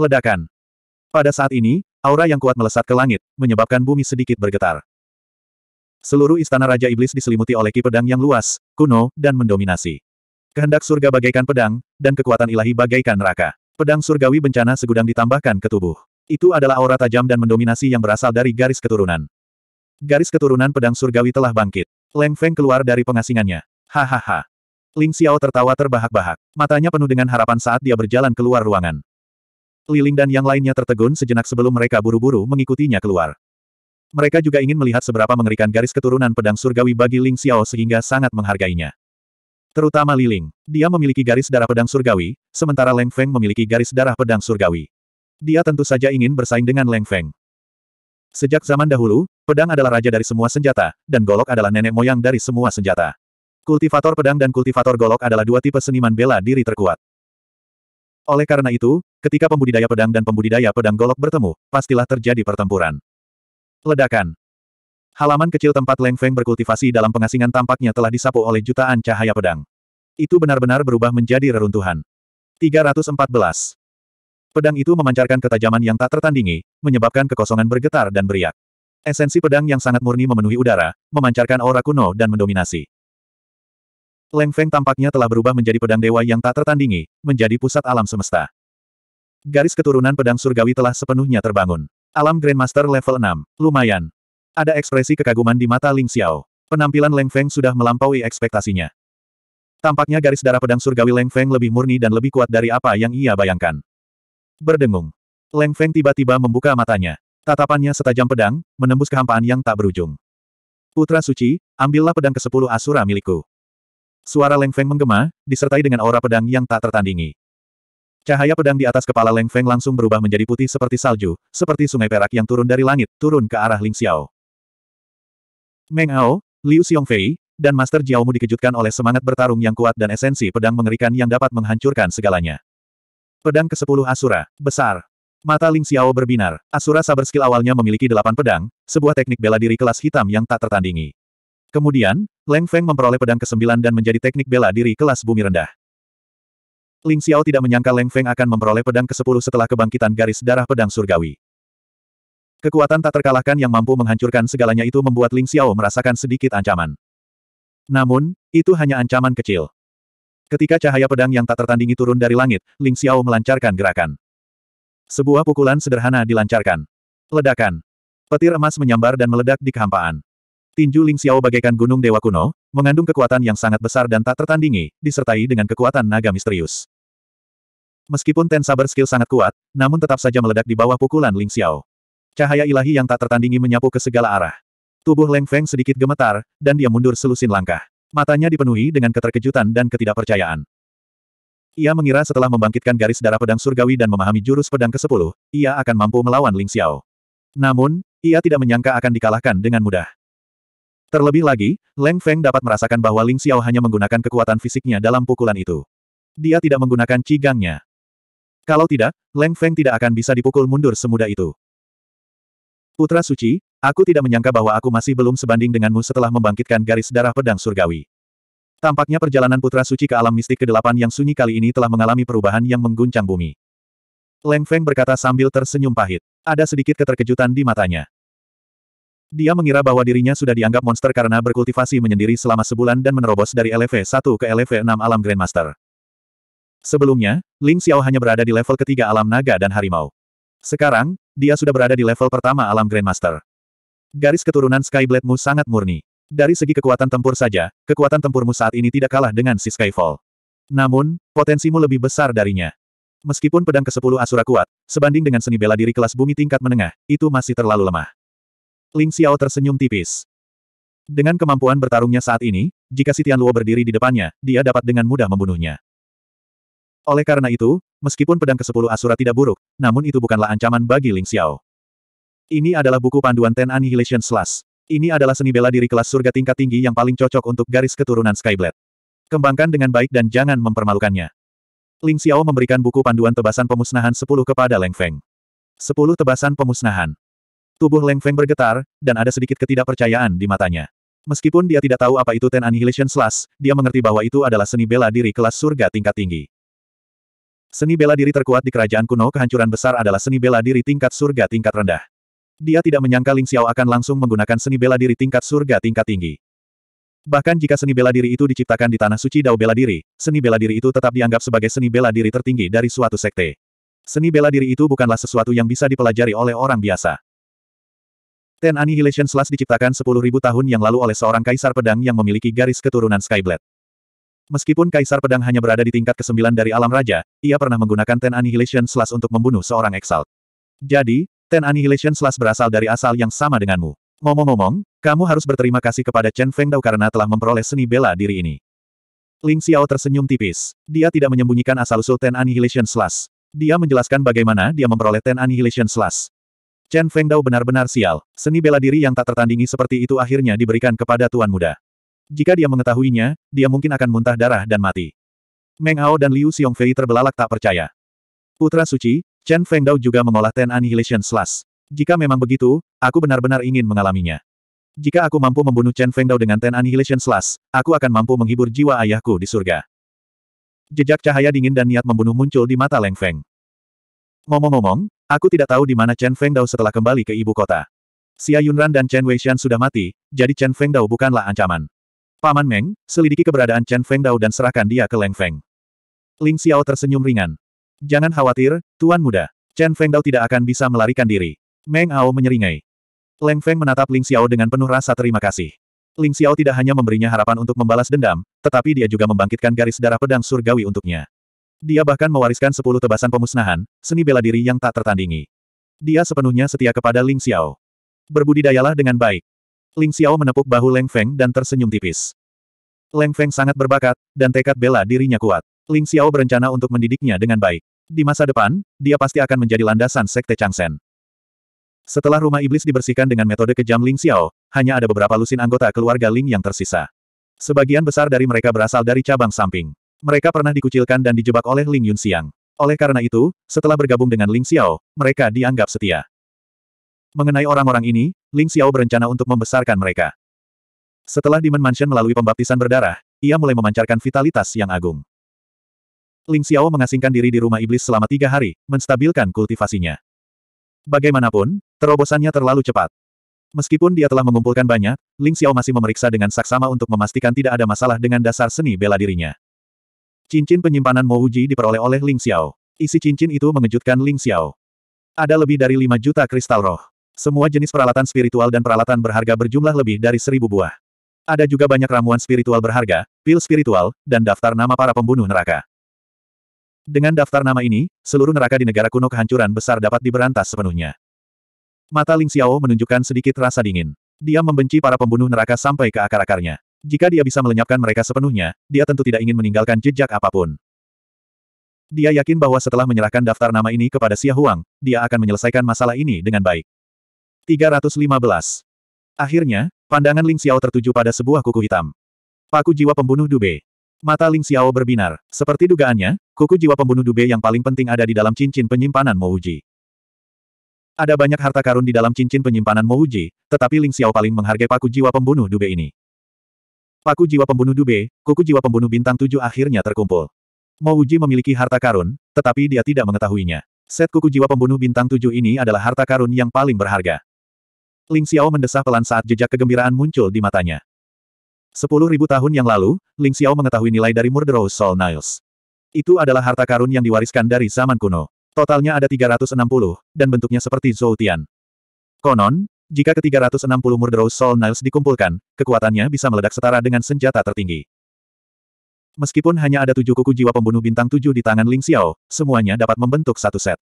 A: Ledakan. Pada saat ini, aura yang kuat melesat ke langit, menyebabkan bumi sedikit bergetar. Seluruh istana Raja Iblis diselimuti oleh ki pedang yang luas, kuno, dan mendominasi. Kehendak surga bagaikan pedang, dan kekuatan ilahi bagaikan neraka. Pedang surgawi bencana segudang ditambahkan ke tubuh. Itu adalah aura tajam dan mendominasi yang berasal dari garis keturunan. Garis keturunan pedang surgawi telah bangkit. Leng Feng keluar dari pengasingannya. Hahaha. Ling Xiao tertawa terbahak-bahak. Matanya penuh dengan harapan saat dia berjalan keluar ruangan. Liling dan yang lainnya tertegun sejenak sebelum mereka buru-buru mengikutinya keluar. Mereka juga ingin melihat seberapa mengerikan garis keturunan pedang surgawi bagi Ling Xiao sehingga sangat menghargainya. Terutama Liling. Dia memiliki garis darah pedang surgawi, sementara Leng Feng memiliki garis darah pedang surgawi. Dia tentu saja ingin bersaing dengan Leng Feng. Sejak zaman dahulu, pedang adalah raja dari semua senjata, dan golok adalah nenek moyang dari semua senjata. Kultivator pedang dan kultivator golok adalah dua tipe seniman bela diri terkuat. Oleh karena itu, ketika pembudidaya pedang dan pembudidaya pedang golok bertemu, pastilah terjadi pertempuran. Ledakan. Halaman kecil tempat Leng Feng berkultivasi dalam pengasingan tampaknya telah disapu oleh jutaan cahaya pedang. Itu benar-benar berubah menjadi reruntuhan. 314. Pedang itu memancarkan ketajaman yang tak tertandingi, menyebabkan kekosongan bergetar dan beriak. Esensi pedang yang sangat murni memenuhi udara, memancarkan aura kuno dan mendominasi. Leng Feng tampaknya telah berubah menjadi pedang dewa yang tak tertandingi, menjadi pusat alam semesta. Garis keturunan pedang surgawi telah sepenuhnya terbangun. Alam Grandmaster level 6, lumayan. Ada ekspresi kekaguman di mata Ling Xiao. Penampilan Leng Feng sudah melampaui ekspektasinya. Tampaknya garis darah pedang surgawi Leng Feng lebih murni dan lebih kuat dari apa yang ia bayangkan. Berdengung. Leng Feng tiba-tiba membuka matanya. Tatapannya setajam pedang, menembus kehampaan yang tak berujung. Putra suci, ambillah pedang ke-10 Asura milikku. Suara Leng Feng menggema, disertai dengan aura pedang yang tak tertandingi. Cahaya pedang di atas kepala Leng Feng langsung berubah menjadi putih seperti salju, seperti sungai perak yang turun dari langit, turun ke arah Ling Xiao. Meng Ao, Liu Xiongfei, dan Master Jiaomu dikejutkan oleh semangat bertarung yang kuat dan esensi pedang mengerikan yang dapat menghancurkan segalanya. Pedang ke-10 Asura, besar. Mata Ling Xiao berbinar. Asura saber skill awalnya memiliki delapan pedang, sebuah teknik bela diri kelas hitam yang tak tertandingi. Kemudian, Leng Feng memperoleh pedang ke-9 dan menjadi teknik bela diri kelas bumi rendah. Ling Xiao tidak menyangka Leng Feng akan memperoleh pedang ke-10 setelah kebangkitan garis darah pedang surgawi. Kekuatan tak terkalahkan yang mampu menghancurkan segalanya itu membuat Ling Xiao merasakan sedikit ancaman. Namun, itu hanya ancaman kecil. Ketika cahaya pedang yang tak tertandingi turun dari langit, Ling Xiao melancarkan gerakan. Sebuah pukulan sederhana dilancarkan. Ledakan. Petir emas menyambar dan meledak di kehampaan. Tinju Ling Xiao bagaikan gunung dewa kuno, mengandung kekuatan yang sangat besar dan tak tertandingi, disertai dengan kekuatan naga misterius. Meskipun Ten Saber skill sangat kuat, namun tetap saja meledak di bawah pukulan Ling Xiao. Cahaya ilahi yang tak tertandingi menyapu ke segala arah. Tubuh Leng Feng sedikit gemetar, dan dia mundur selusin langkah. Matanya dipenuhi dengan keterkejutan dan ketidakpercayaan. Ia mengira setelah membangkitkan garis darah pedang surgawi dan memahami jurus pedang ke-10, ia akan mampu melawan Ling Xiao. Namun, ia tidak menyangka akan dikalahkan dengan mudah. Terlebih lagi, Leng Feng dapat merasakan bahwa Ling Xiao hanya menggunakan kekuatan fisiknya dalam pukulan itu. Dia tidak menggunakan cigangnya. Kalau tidak, Leng Feng tidak akan bisa dipukul mundur semudah itu. Putra Suci, aku tidak menyangka bahwa aku masih belum sebanding denganmu setelah membangkitkan garis darah pedang surgawi. Tampaknya perjalanan Putra Suci ke alam mistik ke-8 yang sunyi kali ini telah mengalami perubahan yang mengguncang bumi. Leng Feng berkata sambil tersenyum pahit. Ada sedikit keterkejutan di matanya. Dia mengira bahwa dirinya sudah dianggap monster karena berkultivasi menyendiri selama sebulan dan menerobos dari LV1 ke LV6 alam Grandmaster. Sebelumnya, Ling Xiao hanya berada di level ketiga alam naga dan harimau. Sekarang, dia sudah berada di level pertama alam Grandmaster. Garis keturunan Skyblade-mu sangat murni. Dari segi kekuatan tempur saja, kekuatan tempurmu saat ini tidak kalah dengan si Skyfall. Namun, potensimu lebih besar darinya. Meskipun pedang ke-10 Asura kuat, sebanding dengan seni bela diri kelas bumi tingkat menengah, itu masih terlalu lemah. Ling Xiao tersenyum tipis. Dengan kemampuan bertarungnya saat ini, jika Sitian Luo berdiri di depannya, dia dapat dengan mudah membunuhnya. Oleh karena itu, meskipun pedang ke-10 Asura tidak buruk, namun itu bukanlah ancaman bagi Ling Xiao. Ini adalah buku panduan Ten Annihilation Slash. Ini adalah seni bela diri kelas surga tingkat tinggi yang paling cocok untuk garis keturunan Skyblade. Kembangkan dengan baik dan jangan mempermalukannya. Ling Xiao memberikan buku panduan tebasan pemusnahan 10 kepada Leng Feng. 10 tebasan pemusnahan. Tubuh Leng Feng bergetar, dan ada sedikit ketidakpercayaan di matanya. Meskipun dia tidak tahu apa itu Ten Annihilation Slash, dia mengerti bahwa itu adalah seni bela diri kelas surga tingkat tinggi. Seni bela diri terkuat di kerajaan kuno kehancuran besar adalah seni bela diri tingkat surga tingkat rendah. Dia tidak menyangka Ling Xiao akan langsung menggunakan seni bela diri tingkat surga tingkat tinggi. Bahkan jika seni bela diri itu diciptakan di tanah suci Dao bela diri, seni bela diri itu tetap dianggap sebagai seni bela diri tertinggi dari suatu sekte. Seni bela diri itu bukanlah sesuatu yang bisa dipelajari oleh orang biasa. Ten Annihilation Slash diciptakan 10.000 tahun yang lalu oleh seorang kaisar pedang yang memiliki garis keturunan Skyblade. Meskipun kaisar pedang hanya berada di tingkat ke-9 dari alam raja, ia pernah menggunakan Ten Annihilation Slash untuk membunuh seorang exalt. Jadi, Ten Annihilation Slash berasal dari asal yang sama denganmu. Ngomong-ngomong, kamu harus berterima kasih kepada Chen Fengdao karena telah memperoleh seni bela diri ini. Ling Xiao tersenyum tipis. Dia tidak menyembunyikan asal-usul Ten Annihilation Slash. Dia menjelaskan bagaimana dia memperoleh Ten Annihilation Slash. Chen Fengdao benar-benar sial, seni bela diri yang tak tertandingi seperti itu akhirnya diberikan kepada Tuan Muda. Jika dia mengetahuinya, dia mungkin akan muntah darah dan mati. Meng Hao dan Liu Xiongfei terbelalak tak percaya. Putra Suci, Chen Fengdao juga mengolah Ten Annihilation Slash. Jika memang begitu, aku benar-benar ingin mengalaminya. Jika aku mampu membunuh Chen Fengdao dengan Ten Annihilation Slash, aku akan mampu menghibur jiwa ayahku di surga. Jejak cahaya dingin dan niat membunuh muncul di mata Leng Feng. Ngomong-ngomong, Aku tidak tahu di mana Chen Fengdao setelah kembali ke ibu kota. Xia Yunran dan Chen Weishan sudah mati, jadi Chen Fengdao bukanlah ancaman. Paman Meng, selidiki keberadaan Chen Fengdao dan serahkan dia ke Leng Feng. Ling Xiao tersenyum ringan. Jangan khawatir, Tuan Muda. Chen Fengdao tidak akan bisa melarikan diri. Meng Ao menyeringai. Leng Feng menatap Ling Xiao dengan penuh rasa terima kasih. Ling Xiao tidak hanya memberinya harapan untuk membalas dendam, tetapi dia juga membangkitkan garis darah pedang surgawi untuknya. Dia bahkan mewariskan sepuluh tebasan pemusnahan, seni bela diri yang tak tertandingi. Dia sepenuhnya setia kepada Ling Xiao. Berbudidayalah dengan baik. Ling Xiao menepuk bahu Leng Feng dan tersenyum tipis. Leng Feng sangat berbakat, dan tekad bela dirinya kuat. Ling Xiao berencana untuk mendidiknya dengan baik. Di masa depan, dia pasti akan menjadi landasan Sekte Changsen. Setelah rumah iblis dibersihkan dengan metode kejam Ling Xiao, hanya ada beberapa lusin anggota keluarga Ling yang tersisa. Sebagian besar dari mereka berasal dari cabang samping. Mereka pernah dikucilkan dan dijebak oleh Ling Yunxiang. Oleh karena itu, setelah bergabung dengan Ling Xiao, mereka dianggap setia. Mengenai orang-orang ini, Ling Xiao berencana untuk membesarkan mereka. Setelah Demon Mansion melalui pembaptisan berdarah, ia mulai memancarkan vitalitas yang agung. Ling Xiao mengasingkan diri di rumah iblis selama tiga hari, menstabilkan kultivasinya. Bagaimanapun, terobosannya terlalu cepat. Meskipun dia telah mengumpulkan banyak, Ling Xiao masih memeriksa dengan saksama untuk memastikan tidak ada masalah dengan dasar seni bela dirinya. Cincin penyimpanan Mouji diperoleh oleh Ling Xiao. Isi cincin itu mengejutkan Ling Xiao. Ada lebih dari 5 juta kristal roh. Semua jenis peralatan spiritual dan peralatan berharga berjumlah lebih dari seribu buah. Ada juga banyak ramuan spiritual berharga, pil spiritual, dan daftar nama para pembunuh neraka. Dengan daftar nama ini, seluruh neraka di negara kuno kehancuran besar dapat diberantas sepenuhnya. Mata Ling Xiao menunjukkan sedikit rasa dingin. Dia membenci para pembunuh neraka sampai ke akar-akarnya. Jika dia bisa melenyapkan mereka sepenuhnya, dia tentu tidak ingin meninggalkan jejak apapun. Dia yakin bahwa setelah menyerahkan daftar nama ini kepada Xia Huang, dia akan menyelesaikan masalah ini dengan baik. 315. Akhirnya, pandangan Ling Xiao tertuju pada sebuah kuku hitam. Paku jiwa pembunuh Dube. Mata Ling Xiao berbinar. Seperti dugaannya, kuku jiwa pembunuh Dube yang paling penting ada di dalam cincin penyimpanan Mouji. Ada banyak harta karun di dalam cincin penyimpanan Mouji, tetapi Ling Xiao paling menghargai paku jiwa pembunuh Dube ini. Paku jiwa pembunuh Dube, kuku jiwa pembunuh bintang tujuh akhirnya terkumpul. Mouji memiliki harta karun, tetapi dia tidak mengetahuinya. Set kuku jiwa pembunuh bintang tujuh ini adalah harta karun yang paling berharga. Ling Xiao mendesah pelan saat jejak kegembiraan muncul di matanya. Sepuluh ribu tahun yang lalu, Ling Xiao mengetahui nilai dari Murderous Soul Niles. Itu adalah harta karun yang diwariskan dari zaman kuno. Totalnya ada 360, dan bentuknya seperti Zhou Konon, jika ke-360 Murderous Soul Niles dikumpulkan, kekuatannya bisa meledak setara dengan senjata tertinggi. Meskipun hanya ada tujuh kuku jiwa pembunuh bintang tujuh di tangan Ling Xiao, semuanya dapat membentuk satu set.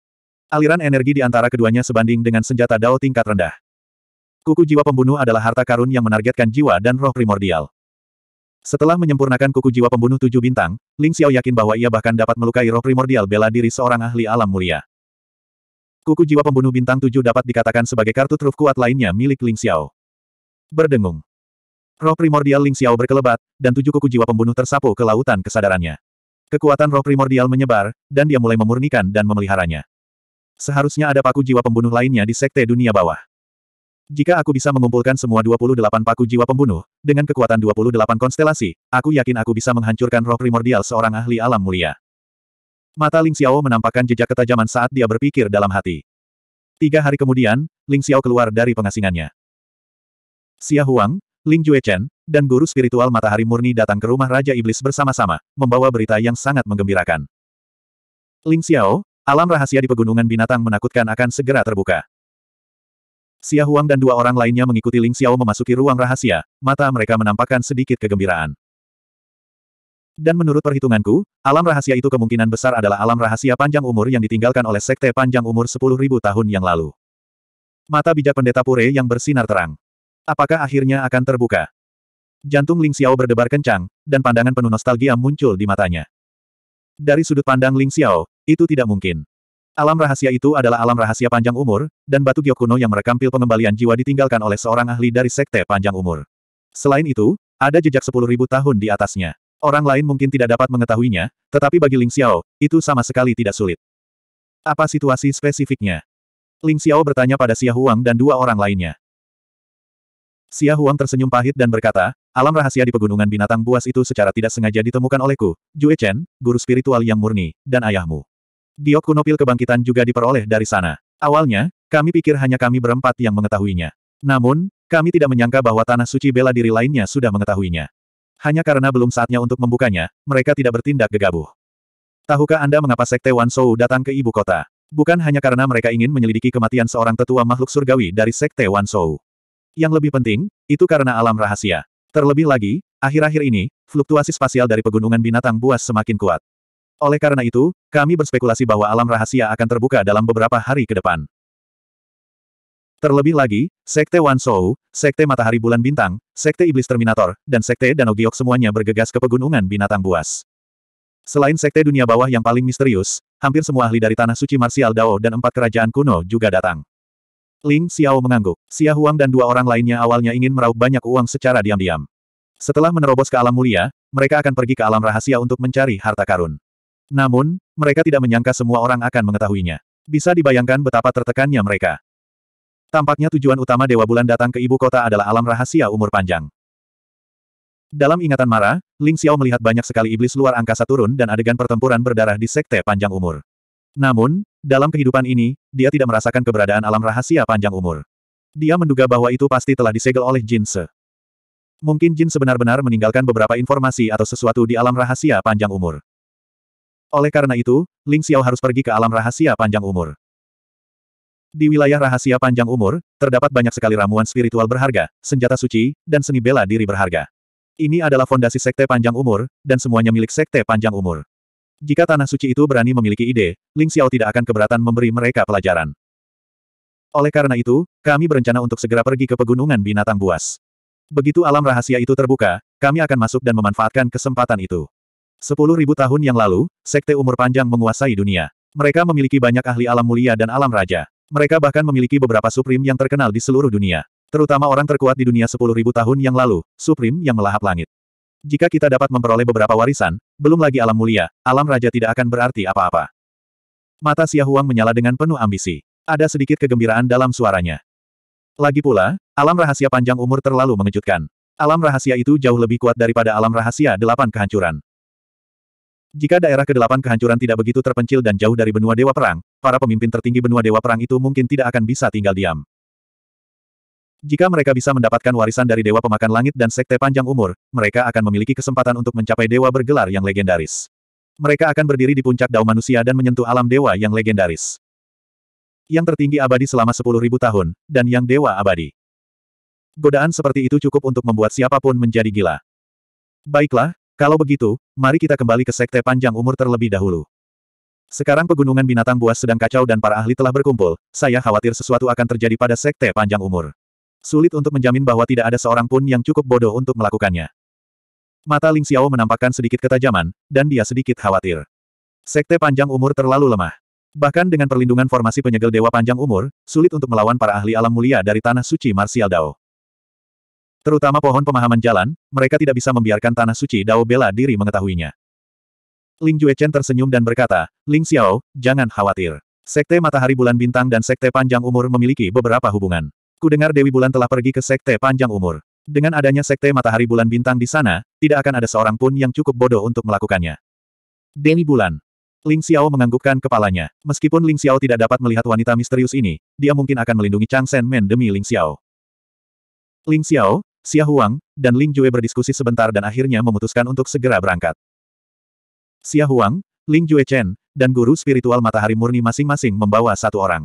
A: Aliran energi di antara keduanya sebanding dengan senjata Dao tingkat rendah. Kuku jiwa pembunuh adalah harta karun yang menargetkan jiwa dan roh primordial. Setelah menyempurnakan kuku jiwa pembunuh tujuh bintang, Ling Xiao yakin bahwa ia bahkan dapat melukai roh primordial bela diri seorang ahli alam mulia. Kuku jiwa pembunuh bintang tujuh dapat dikatakan sebagai kartu truf kuat lainnya milik Ling Xiao. Berdengung. Roh primordial Ling Xiao berkelebat, dan tujuh kuku jiwa pembunuh tersapu ke lautan kesadarannya. Kekuatan roh primordial menyebar, dan dia mulai memurnikan dan memeliharanya. Seharusnya ada paku jiwa pembunuh lainnya di sekte dunia bawah. Jika aku bisa mengumpulkan semua 28 paku jiwa pembunuh, dengan kekuatan 28 konstelasi, aku yakin aku bisa menghancurkan roh primordial seorang ahli alam mulia. Mata Ling Xiao menampakkan jejak ketajaman saat dia berpikir dalam hati. Tiga hari kemudian, Ling Xiao keluar dari pengasingannya. Xia Huang, Ling Juechen, dan guru spiritual Matahari Murni datang ke rumah Raja Iblis bersama-sama, membawa berita yang sangat menggembirakan. Ling Xiao, alam rahasia di pegunungan binatang menakutkan akan segera terbuka. Xia Huang dan dua orang lainnya mengikuti Ling Xiao memasuki ruang rahasia, mata mereka menampakkan sedikit kegembiraan. Dan menurut perhitunganku, alam rahasia itu kemungkinan besar adalah alam rahasia panjang umur yang ditinggalkan oleh sekte panjang umur 10.000 tahun yang lalu. Mata bijak pendeta Pure yang bersinar terang. Apakah akhirnya akan terbuka? Jantung Ling Xiao berdebar kencang, dan pandangan penuh nostalgia muncul di matanya. Dari sudut pandang Ling Xiao, itu tidak mungkin. Alam rahasia itu adalah alam rahasia panjang umur, dan batu giok kuno yang merekam pil pengembalian jiwa ditinggalkan oleh seorang ahli dari sekte panjang umur. Selain itu, ada jejak sepuluh ribu tahun di atasnya. Orang lain mungkin tidak dapat mengetahuinya, tetapi bagi Ling Xiao, itu sama sekali tidak sulit. Apa situasi spesifiknya? Ling Xiao bertanya pada Xia Huang dan dua orang lainnya. Xia Huang tersenyum pahit dan berkata, alam rahasia di pegunungan binatang buas itu secara tidak sengaja ditemukan olehku, Jue Chen, guru spiritual yang murni, dan ayahmu. Giok Kunopil kebangkitan juga diperoleh dari sana. Awalnya, kami pikir hanya kami berempat yang mengetahuinya. Namun, kami tidak menyangka bahwa Tanah Suci Bela Diri lainnya sudah mengetahuinya. Hanya karena belum saatnya untuk membukanya, mereka tidak bertindak gegabah. Tahukah Anda mengapa Sekte Wan Shou datang ke ibu kota? Bukan hanya karena mereka ingin menyelidiki kematian seorang tetua makhluk surgawi dari Sekte Wan Shou. Yang lebih penting, itu karena alam rahasia. Terlebih lagi, akhir-akhir ini, fluktuasi spasial dari pegunungan binatang buas semakin kuat. Oleh karena itu, kami berspekulasi bahwa alam rahasia akan terbuka dalam beberapa hari ke depan. Terlebih lagi, Sekte Wan Shou, Sekte Matahari Bulan Bintang, Sekte Iblis Terminator, dan Sekte Danau Giok semuanya bergegas ke pegunungan binatang buas. Selain Sekte Dunia Bawah yang paling misterius, hampir semua ahli dari Tanah Suci Marsial Dao dan empat kerajaan kuno juga datang. Ling Xiao mengangguk. Xia Huang dan dua orang lainnya awalnya ingin meraup banyak uang secara diam-diam. Setelah menerobos ke alam mulia, mereka akan pergi ke alam rahasia untuk mencari harta karun. Namun, mereka tidak menyangka semua orang akan mengetahuinya. Bisa dibayangkan betapa tertekannya mereka. Tampaknya tujuan utama Dewa Bulan datang ke ibu kota adalah alam rahasia umur panjang. Dalam ingatan Mara, Ling Xiao melihat banyak sekali iblis luar angkasa turun dan adegan pertempuran berdarah di sekte panjang umur. Namun, dalam kehidupan ini, dia tidak merasakan keberadaan alam rahasia panjang umur. Dia menduga bahwa itu pasti telah disegel oleh Jin Se. Mungkin Jin sebenar-benar meninggalkan beberapa informasi atau sesuatu di alam rahasia panjang umur. Oleh karena itu, Ling Xiao harus pergi ke alam rahasia panjang umur. Di wilayah rahasia panjang umur, terdapat banyak sekali ramuan spiritual berharga, senjata suci, dan seni bela diri berharga. Ini adalah fondasi sekte panjang umur, dan semuanya milik sekte panjang umur. Jika tanah suci itu berani memiliki ide, Ling Xiao tidak akan keberatan memberi mereka pelajaran. Oleh karena itu, kami berencana untuk segera pergi ke pegunungan binatang buas. Begitu alam rahasia itu terbuka, kami akan masuk dan memanfaatkan kesempatan itu. Sepuluh ribu tahun yang lalu, sekte umur panjang menguasai dunia. Mereka memiliki banyak ahli alam mulia dan alam raja. Mereka bahkan memiliki beberapa Supreme yang terkenal di seluruh dunia. Terutama orang terkuat di dunia 10.000 tahun yang lalu, Supreme yang melahap langit. Jika kita dapat memperoleh beberapa warisan, belum lagi alam mulia, alam raja tidak akan berarti apa-apa. Mata Xia Huang menyala dengan penuh ambisi. Ada sedikit kegembiraan dalam suaranya. Lagi pula, alam rahasia panjang umur terlalu mengejutkan. Alam rahasia itu jauh lebih kuat daripada alam rahasia delapan kehancuran. Jika daerah ke kehancuran tidak begitu terpencil dan jauh dari benua Dewa Perang, para pemimpin tertinggi benua Dewa Perang itu mungkin tidak akan bisa tinggal diam. Jika mereka bisa mendapatkan warisan dari Dewa Pemakan Langit dan Sekte Panjang Umur, mereka akan memiliki kesempatan untuk mencapai Dewa Bergelar yang legendaris. Mereka akan berdiri di puncak dao manusia dan menyentuh alam Dewa yang legendaris. Yang tertinggi abadi selama 10.000 tahun, dan yang Dewa abadi. Godaan seperti itu cukup untuk membuat siapapun menjadi gila. Baiklah, kalau begitu, mari kita kembali ke Sekte Panjang Umur terlebih dahulu. Sekarang pegunungan binatang buas sedang kacau dan para ahli telah berkumpul, saya khawatir sesuatu akan terjadi pada sekte panjang umur. Sulit untuk menjamin bahwa tidak ada seorang pun yang cukup bodoh untuk melakukannya. Mata Ling Xiao menampakkan sedikit ketajaman, dan dia sedikit khawatir. Sekte panjang umur terlalu lemah. Bahkan dengan perlindungan formasi penyegel dewa panjang umur, sulit untuk melawan para ahli alam mulia dari tanah suci Martial Dao. Terutama pohon pemahaman jalan, mereka tidak bisa membiarkan tanah suci Dao bela diri mengetahuinya. Ling Juechen tersenyum dan berkata, Ling Xiao, jangan khawatir. Sekte Matahari Bulan Bintang dan Sekte Panjang Umur memiliki beberapa hubungan. Kudengar Dewi Bulan telah pergi ke Sekte Panjang Umur. Dengan adanya Sekte Matahari Bulan Bintang di sana, tidak akan ada seorang pun yang cukup bodoh untuk melakukannya. Dewi Bulan. Ling Xiao menganggukkan kepalanya. Meskipun Ling Xiao tidak dapat melihat wanita misterius ini, dia mungkin akan melindungi Chang Shen Men demi Ling Xiao. Ling Xiao, Xia Huang, dan Ling Jue berdiskusi sebentar dan akhirnya memutuskan untuk segera berangkat. Xia Huang, Ling Chen, dan guru spiritual matahari murni masing-masing membawa satu orang.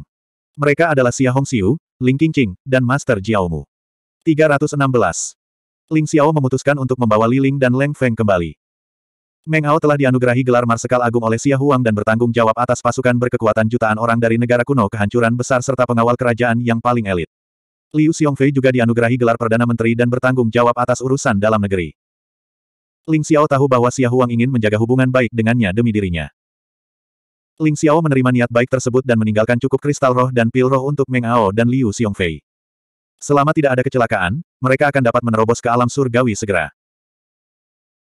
A: Mereka adalah Xia Xiu, Ling Qingqing, dan Master Jiaomu. 316. Ling Xiao memutuskan untuk membawa Li Ling dan Leng Feng kembali. Meng Ao telah dianugerahi gelar Marsekal Agung oleh Xia Huang dan bertanggung jawab atas pasukan berkekuatan jutaan orang dari negara kuno kehancuran besar serta pengawal kerajaan yang paling elit. Liu Xiongfei juga dianugerahi gelar Perdana Menteri dan bertanggung jawab atas urusan dalam negeri. Ling Xiao tahu bahwa Xia Huang ingin menjaga hubungan baik dengannya demi dirinya. Ling Xiao menerima niat baik tersebut dan meninggalkan cukup kristal roh dan pil roh untuk Meng Ao dan Liu Xiongfei. Selama tidak ada kecelakaan, mereka akan dapat menerobos ke alam surgawi segera.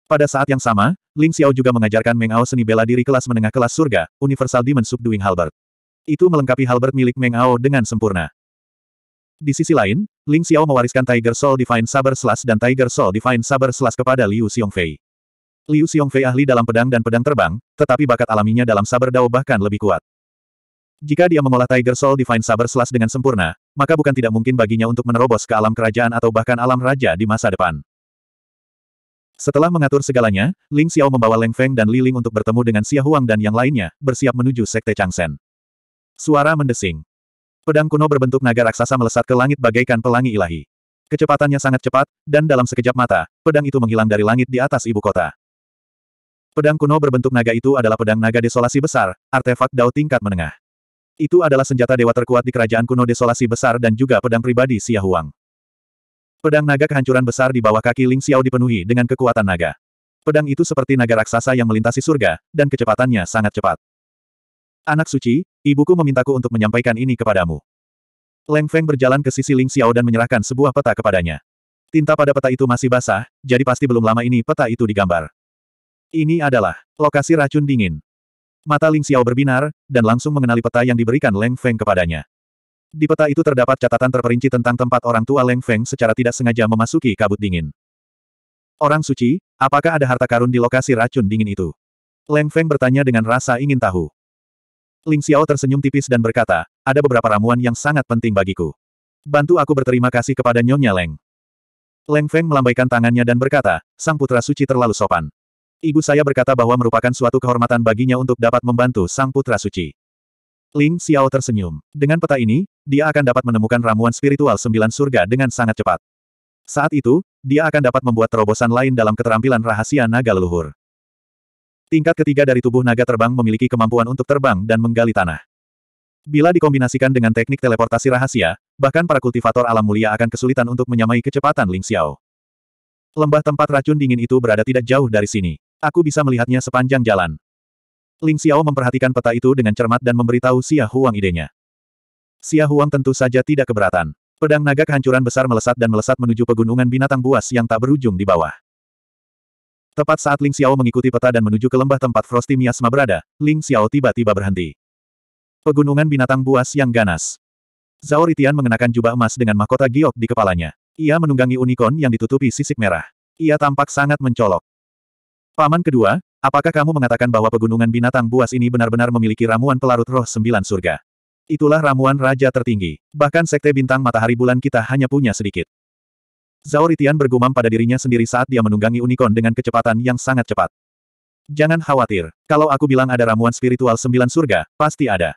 A: Pada saat yang sama, Ling Xiao juga mengajarkan Meng Ao seni bela diri kelas menengah kelas surga, Universal Demon Subduing Halberd. Itu melengkapi Halbert milik Meng Ao dengan sempurna. Di sisi lain, Ling Xiao mewariskan Tiger Soul Divine Saber Slash dan Tiger Soul Divine Saber Slash kepada Liu Xiongfei. Liu Xiongfei ahli dalam pedang dan pedang terbang, tetapi bakat alaminya dalam saber dao bahkan lebih kuat. Jika dia mengolah Tiger Soul Divine Saber Slash dengan sempurna, maka bukan tidak mungkin baginya untuk menerobos ke alam kerajaan atau bahkan alam raja di masa depan. Setelah mengatur segalanya, Ling Xiao membawa Leng Feng dan Li Ling untuk bertemu dengan Xia Huang dan yang lainnya, bersiap menuju Sekte Changsen. Suara mendesing. Pedang kuno berbentuk naga raksasa melesat ke langit bagaikan pelangi ilahi. Kecepatannya sangat cepat, dan dalam sekejap mata, pedang itu menghilang dari langit di atas ibu kota. Pedang kuno berbentuk naga itu adalah pedang naga desolasi besar, artefak Dao tingkat menengah. Itu adalah senjata dewa terkuat di kerajaan kuno desolasi besar dan juga pedang pribadi Xia Huang. Pedang naga kehancuran besar di bawah kaki Ling Xiao dipenuhi dengan kekuatan naga. Pedang itu seperti naga raksasa yang melintasi surga, dan kecepatannya sangat cepat. Anak suci, ibuku memintaku untuk menyampaikan ini kepadamu. Leng Feng berjalan ke sisi Ling Xiao dan menyerahkan sebuah peta kepadanya. Tinta pada peta itu masih basah, jadi pasti belum lama ini peta itu digambar. Ini adalah lokasi racun dingin. Mata Ling Xiao berbinar, dan langsung mengenali peta yang diberikan Leng Feng kepadanya. Di peta itu terdapat catatan terperinci tentang tempat orang tua Leng Feng secara tidak sengaja memasuki kabut dingin. Orang suci, apakah ada harta karun di lokasi racun dingin itu? Leng Feng bertanya dengan rasa ingin tahu. Ling Xiao tersenyum tipis dan berkata, ada beberapa ramuan yang sangat penting bagiku. Bantu aku berterima kasih kepada Nyonya Leng. Leng Feng melambaikan tangannya dan berkata, sang putra suci terlalu sopan. Ibu saya berkata bahwa merupakan suatu kehormatan baginya untuk dapat membantu sang putra suci. Ling Xiao tersenyum. Dengan peta ini, dia akan dapat menemukan ramuan spiritual sembilan surga dengan sangat cepat. Saat itu, dia akan dapat membuat terobosan lain dalam keterampilan rahasia naga leluhur. Tingkat ketiga dari tubuh naga terbang memiliki kemampuan untuk terbang dan menggali tanah. Bila dikombinasikan dengan teknik teleportasi rahasia, bahkan para kultivator alam mulia akan kesulitan untuk menyamai kecepatan Ling Xiao. Lembah tempat racun dingin itu berada tidak jauh dari sini. Aku bisa melihatnya sepanjang jalan. Ling Xiao memperhatikan peta itu dengan cermat dan memberitahu Xia Huang idenya. Xia Huang tentu saja tidak keberatan. Pedang naga kehancuran besar melesat dan melesat menuju pegunungan binatang buas yang tak berujung di bawah. Tepat saat Ling Xiao mengikuti peta dan menuju ke lembah tempat Frosty Miasma berada, Ling Xiao tiba-tiba berhenti. Pegunungan binatang buas yang ganas. Zhao Ritian mengenakan jubah emas dengan mahkota giok di kepalanya. Ia menunggangi unicorn yang ditutupi sisik merah. Ia tampak sangat mencolok. Paman kedua, apakah kamu mengatakan bahwa pegunungan binatang buas ini benar-benar memiliki ramuan pelarut roh sembilan surga? Itulah ramuan raja tertinggi. Bahkan sekte bintang matahari bulan kita hanya punya sedikit. Zhao bergumam pada dirinya sendiri saat dia menunggangi unicorn dengan kecepatan yang sangat cepat. Jangan khawatir, kalau aku bilang ada ramuan spiritual sembilan surga, pasti ada.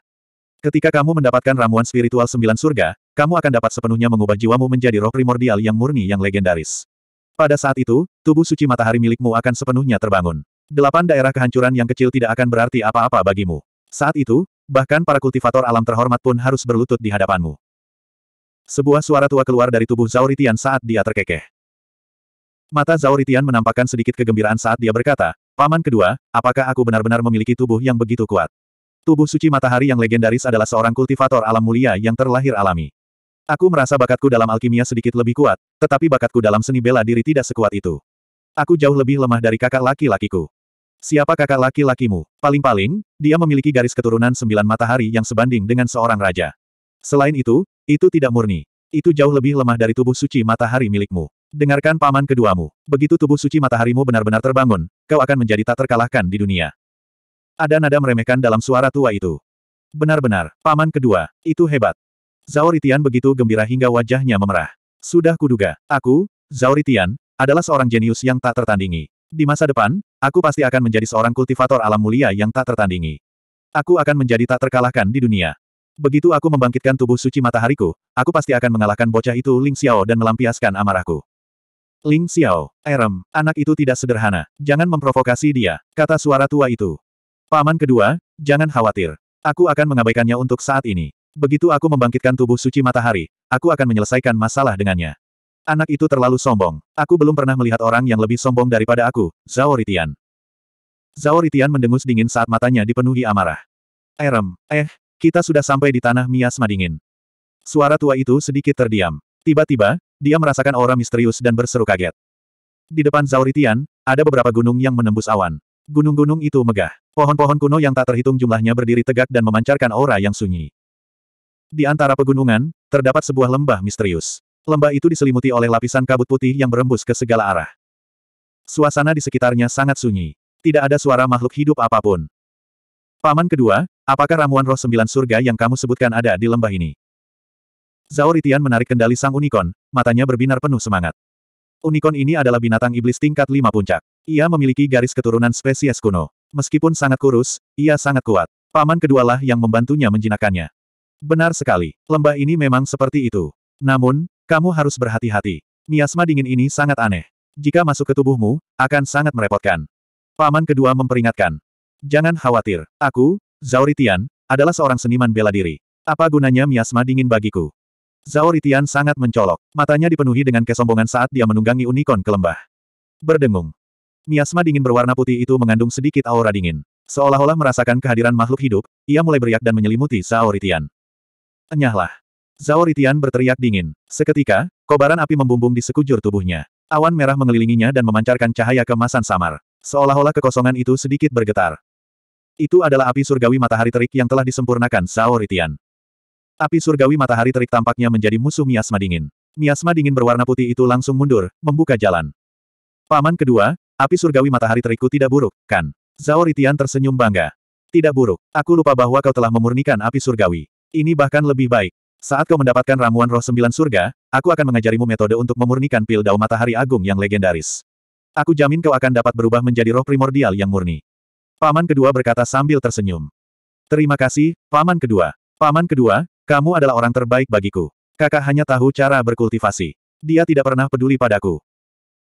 A: Ketika kamu mendapatkan ramuan spiritual sembilan surga, kamu akan dapat sepenuhnya mengubah jiwamu menjadi roh primordial yang murni yang legendaris. Pada saat itu, tubuh suci matahari milikmu akan sepenuhnya terbangun. Delapan daerah kehancuran yang kecil tidak akan berarti apa-apa bagimu. Saat itu, bahkan para kultivator alam terhormat pun harus berlutut di hadapanmu. Sebuah suara tua keluar dari tubuh Zauritian saat dia terkekeh. Mata Zauritian menampakkan sedikit kegembiraan saat dia berkata, Paman kedua, apakah aku benar-benar memiliki tubuh yang begitu kuat? Tubuh suci matahari yang legendaris adalah seorang kultivator alam mulia yang terlahir alami. Aku merasa bakatku dalam alkimia sedikit lebih kuat, tetapi bakatku dalam seni bela diri tidak sekuat itu. Aku jauh lebih lemah dari kakak laki-lakiku. Siapa kakak laki-lakimu? Paling-paling, dia memiliki garis keturunan sembilan matahari yang sebanding dengan seorang raja. Selain itu, itu tidak murni. Itu jauh lebih lemah dari tubuh suci matahari milikmu. Dengarkan paman keduamu. Begitu tubuh suci mataharimu benar-benar terbangun, kau akan menjadi tak terkalahkan di dunia. Ada nada meremehkan dalam suara tua itu. Benar-benar, paman kedua, itu hebat. Zauritian begitu gembira hingga wajahnya memerah. Sudah kuduga, aku, Zauritian, adalah seorang jenius yang tak tertandingi. Di masa depan, aku pasti akan menjadi seorang kultivator alam mulia yang tak tertandingi. Aku akan menjadi tak terkalahkan di dunia. Begitu aku membangkitkan tubuh suci matahariku, aku pasti akan mengalahkan bocah itu Ling Xiao dan melampiaskan amarahku. Ling Xiao, Erem, anak itu tidak sederhana. Jangan memprovokasi dia, kata suara tua itu. Paman kedua, jangan khawatir. Aku akan mengabaikannya untuk saat ini. Begitu aku membangkitkan tubuh suci matahari, aku akan menyelesaikan masalah dengannya. Anak itu terlalu sombong. Aku belum pernah melihat orang yang lebih sombong daripada aku, Zhao Ritian. Zhao Ritian mendengus dingin saat matanya dipenuhi amarah. Erem, eh, kita sudah sampai di tanah miasma dingin. Suara tua itu sedikit terdiam. Tiba-tiba, dia merasakan aura misterius dan berseru kaget. Di depan Zauritian, ada beberapa gunung yang menembus awan. Gunung-gunung itu megah. Pohon-pohon kuno yang tak terhitung jumlahnya berdiri tegak dan memancarkan aura yang sunyi. Di antara pegunungan, terdapat sebuah lembah misterius. Lembah itu diselimuti oleh lapisan kabut putih yang berembus ke segala arah. Suasana di sekitarnya sangat sunyi. Tidak ada suara makhluk hidup apapun. Paman kedua, apakah ramuan roh sembilan surga yang kamu sebutkan ada di lembah ini? Zauritian menarik kendali sang unicorn, matanya berbinar penuh semangat. Unicorn ini adalah binatang iblis tingkat lima puncak. Ia memiliki garis keturunan spesies kuno. Meskipun sangat kurus, ia sangat kuat. Paman kedualah yang membantunya menjinakkannya. Benar sekali, lembah ini memang seperti itu. Namun, kamu harus berhati-hati. Miasma dingin ini sangat aneh. Jika masuk ke tubuhmu, akan sangat merepotkan. Paman kedua memperingatkan. Jangan khawatir, aku, Zauritian, adalah seorang seniman bela diri. Apa gunanya miasma dingin bagiku? Zauritian sangat mencolok, matanya dipenuhi dengan kesombongan saat dia menunggangi unicorn ke lembah. Berdengung. Miasma dingin berwarna putih itu mengandung sedikit aura dingin. Seolah-olah merasakan kehadiran makhluk hidup, ia mulai beriak dan menyelimuti Zauritian. Enyahlah. Zauritian berteriak dingin. Seketika, kobaran api membumbung di sekujur tubuhnya. Awan merah mengelilinginya dan memancarkan cahaya kemasan samar. Seolah-olah kekosongan itu sedikit bergetar. Itu adalah api surgawi matahari terik yang telah disempurnakan Sao Api surgawi matahari terik tampaknya menjadi musuh miasma dingin. Miasma dingin berwarna putih itu langsung mundur, membuka jalan. Paman kedua, api surgawi matahari terikku tidak buruk, kan? Zhao tersenyum bangga. Tidak buruk, aku lupa bahwa kau telah memurnikan api surgawi. Ini bahkan lebih baik. Saat kau mendapatkan ramuan roh sembilan surga, aku akan mengajarimu metode untuk memurnikan pil dao matahari agung yang legendaris. Aku jamin kau akan dapat berubah menjadi roh primordial yang murni. Paman kedua berkata sambil tersenyum. Terima kasih, Paman kedua. Paman kedua, kamu adalah orang terbaik bagiku. Kakak hanya tahu cara berkultivasi. Dia tidak pernah peduli padaku.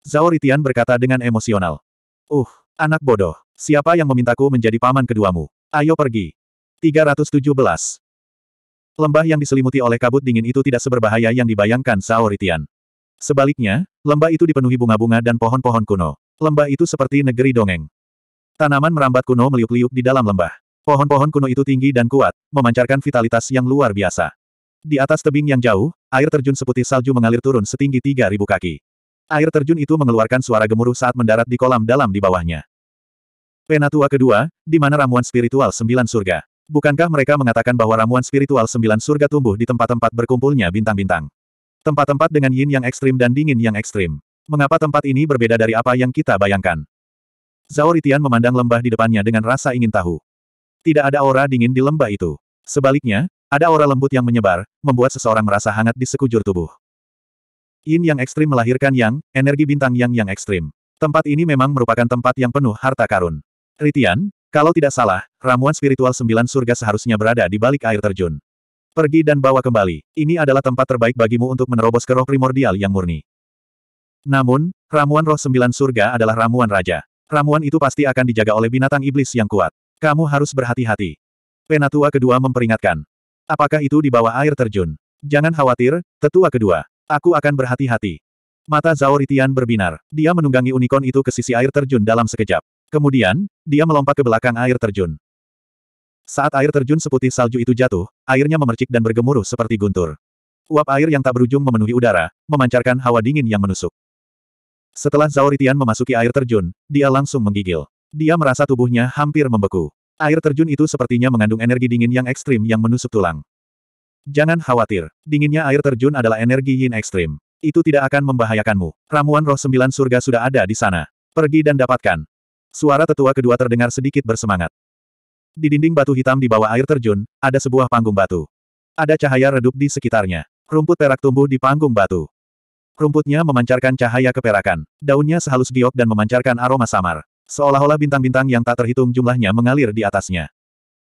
A: Zhao Ritian berkata dengan emosional. Uh, anak bodoh. Siapa yang memintaku menjadi paman keduamu? Ayo pergi. 317. Lembah yang diselimuti oleh kabut dingin itu tidak seberbahaya yang dibayangkan Zhao Ritian. Sebaliknya, lembah itu dipenuhi bunga-bunga dan pohon-pohon kuno. Lembah itu seperti negeri dongeng. Tanaman merambat kuno meliuk-liuk di dalam lembah. Pohon-pohon kuno itu tinggi dan kuat, memancarkan vitalitas yang luar biasa. Di atas tebing yang jauh, air terjun seputih salju mengalir turun setinggi 3.000 kaki. Air terjun itu mengeluarkan suara gemuruh saat mendarat di kolam dalam di bawahnya. Penatua kedua, di mana ramuan spiritual sembilan surga. Bukankah mereka mengatakan bahwa ramuan spiritual sembilan surga tumbuh di tempat-tempat berkumpulnya bintang-bintang? Tempat-tempat dengan yin yang ekstrim dan dingin yang ekstrim. Mengapa tempat ini berbeda dari apa yang kita bayangkan? Zhao memandang lembah di depannya dengan rasa ingin tahu. Tidak ada aura dingin di lembah itu. Sebaliknya, ada aura lembut yang menyebar, membuat seseorang merasa hangat di sekujur tubuh. Yin yang ekstrim melahirkan yang, energi bintang yang yang ekstrim. Tempat ini memang merupakan tempat yang penuh harta karun. Ritian, kalau tidak salah, ramuan spiritual sembilan surga seharusnya berada di balik air terjun. Pergi dan bawa kembali. Ini adalah tempat terbaik bagimu untuk menerobos ke roh primordial yang murni. Namun, ramuan roh sembilan surga adalah ramuan raja. Ramuan itu pasti akan dijaga oleh binatang iblis yang kuat. Kamu harus berhati-hati. Penatua kedua memperingatkan. Apakah itu di bawah air terjun? Jangan khawatir, tetua kedua. Aku akan berhati-hati. Mata Zhao Ritian berbinar. Dia menunggangi unicorn itu ke sisi air terjun dalam sekejap. Kemudian, dia melompat ke belakang air terjun. Saat air terjun seputih salju itu jatuh, airnya memercik dan bergemuruh seperti guntur. Uap air yang tak berujung memenuhi udara, memancarkan hawa dingin yang menusuk. Setelah Zauritian memasuki air terjun, dia langsung menggigil. Dia merasa tubuhnya hampir membeku. Air terjun itu sepertinya mengandung energi dingin yang ekstrim yang menusuk tulang. Jangan khawatir, dinginnya air terjun adalah energi yin ekstrim. Itu tidak akan membahayakanmu. Ramuan roh sembilan surga sudah ada di sana. Pergi dan dapatkan. Suara tetua kedua terdengar sedikit bersemangat. Di dinding batu hitam di bawah air terjun, ada sebuah panggung batu. Ada cahaya redup di sekitarnya. Rumput perak tumbuh di panggung batu. Rumputnya memancarkan cahaya keperakan. Daunnya sehalus giok dan memancarkan aroma samar. Seolah-olah bintang-bintang yang tak terhitung jumlahnya mengalir di atasnya.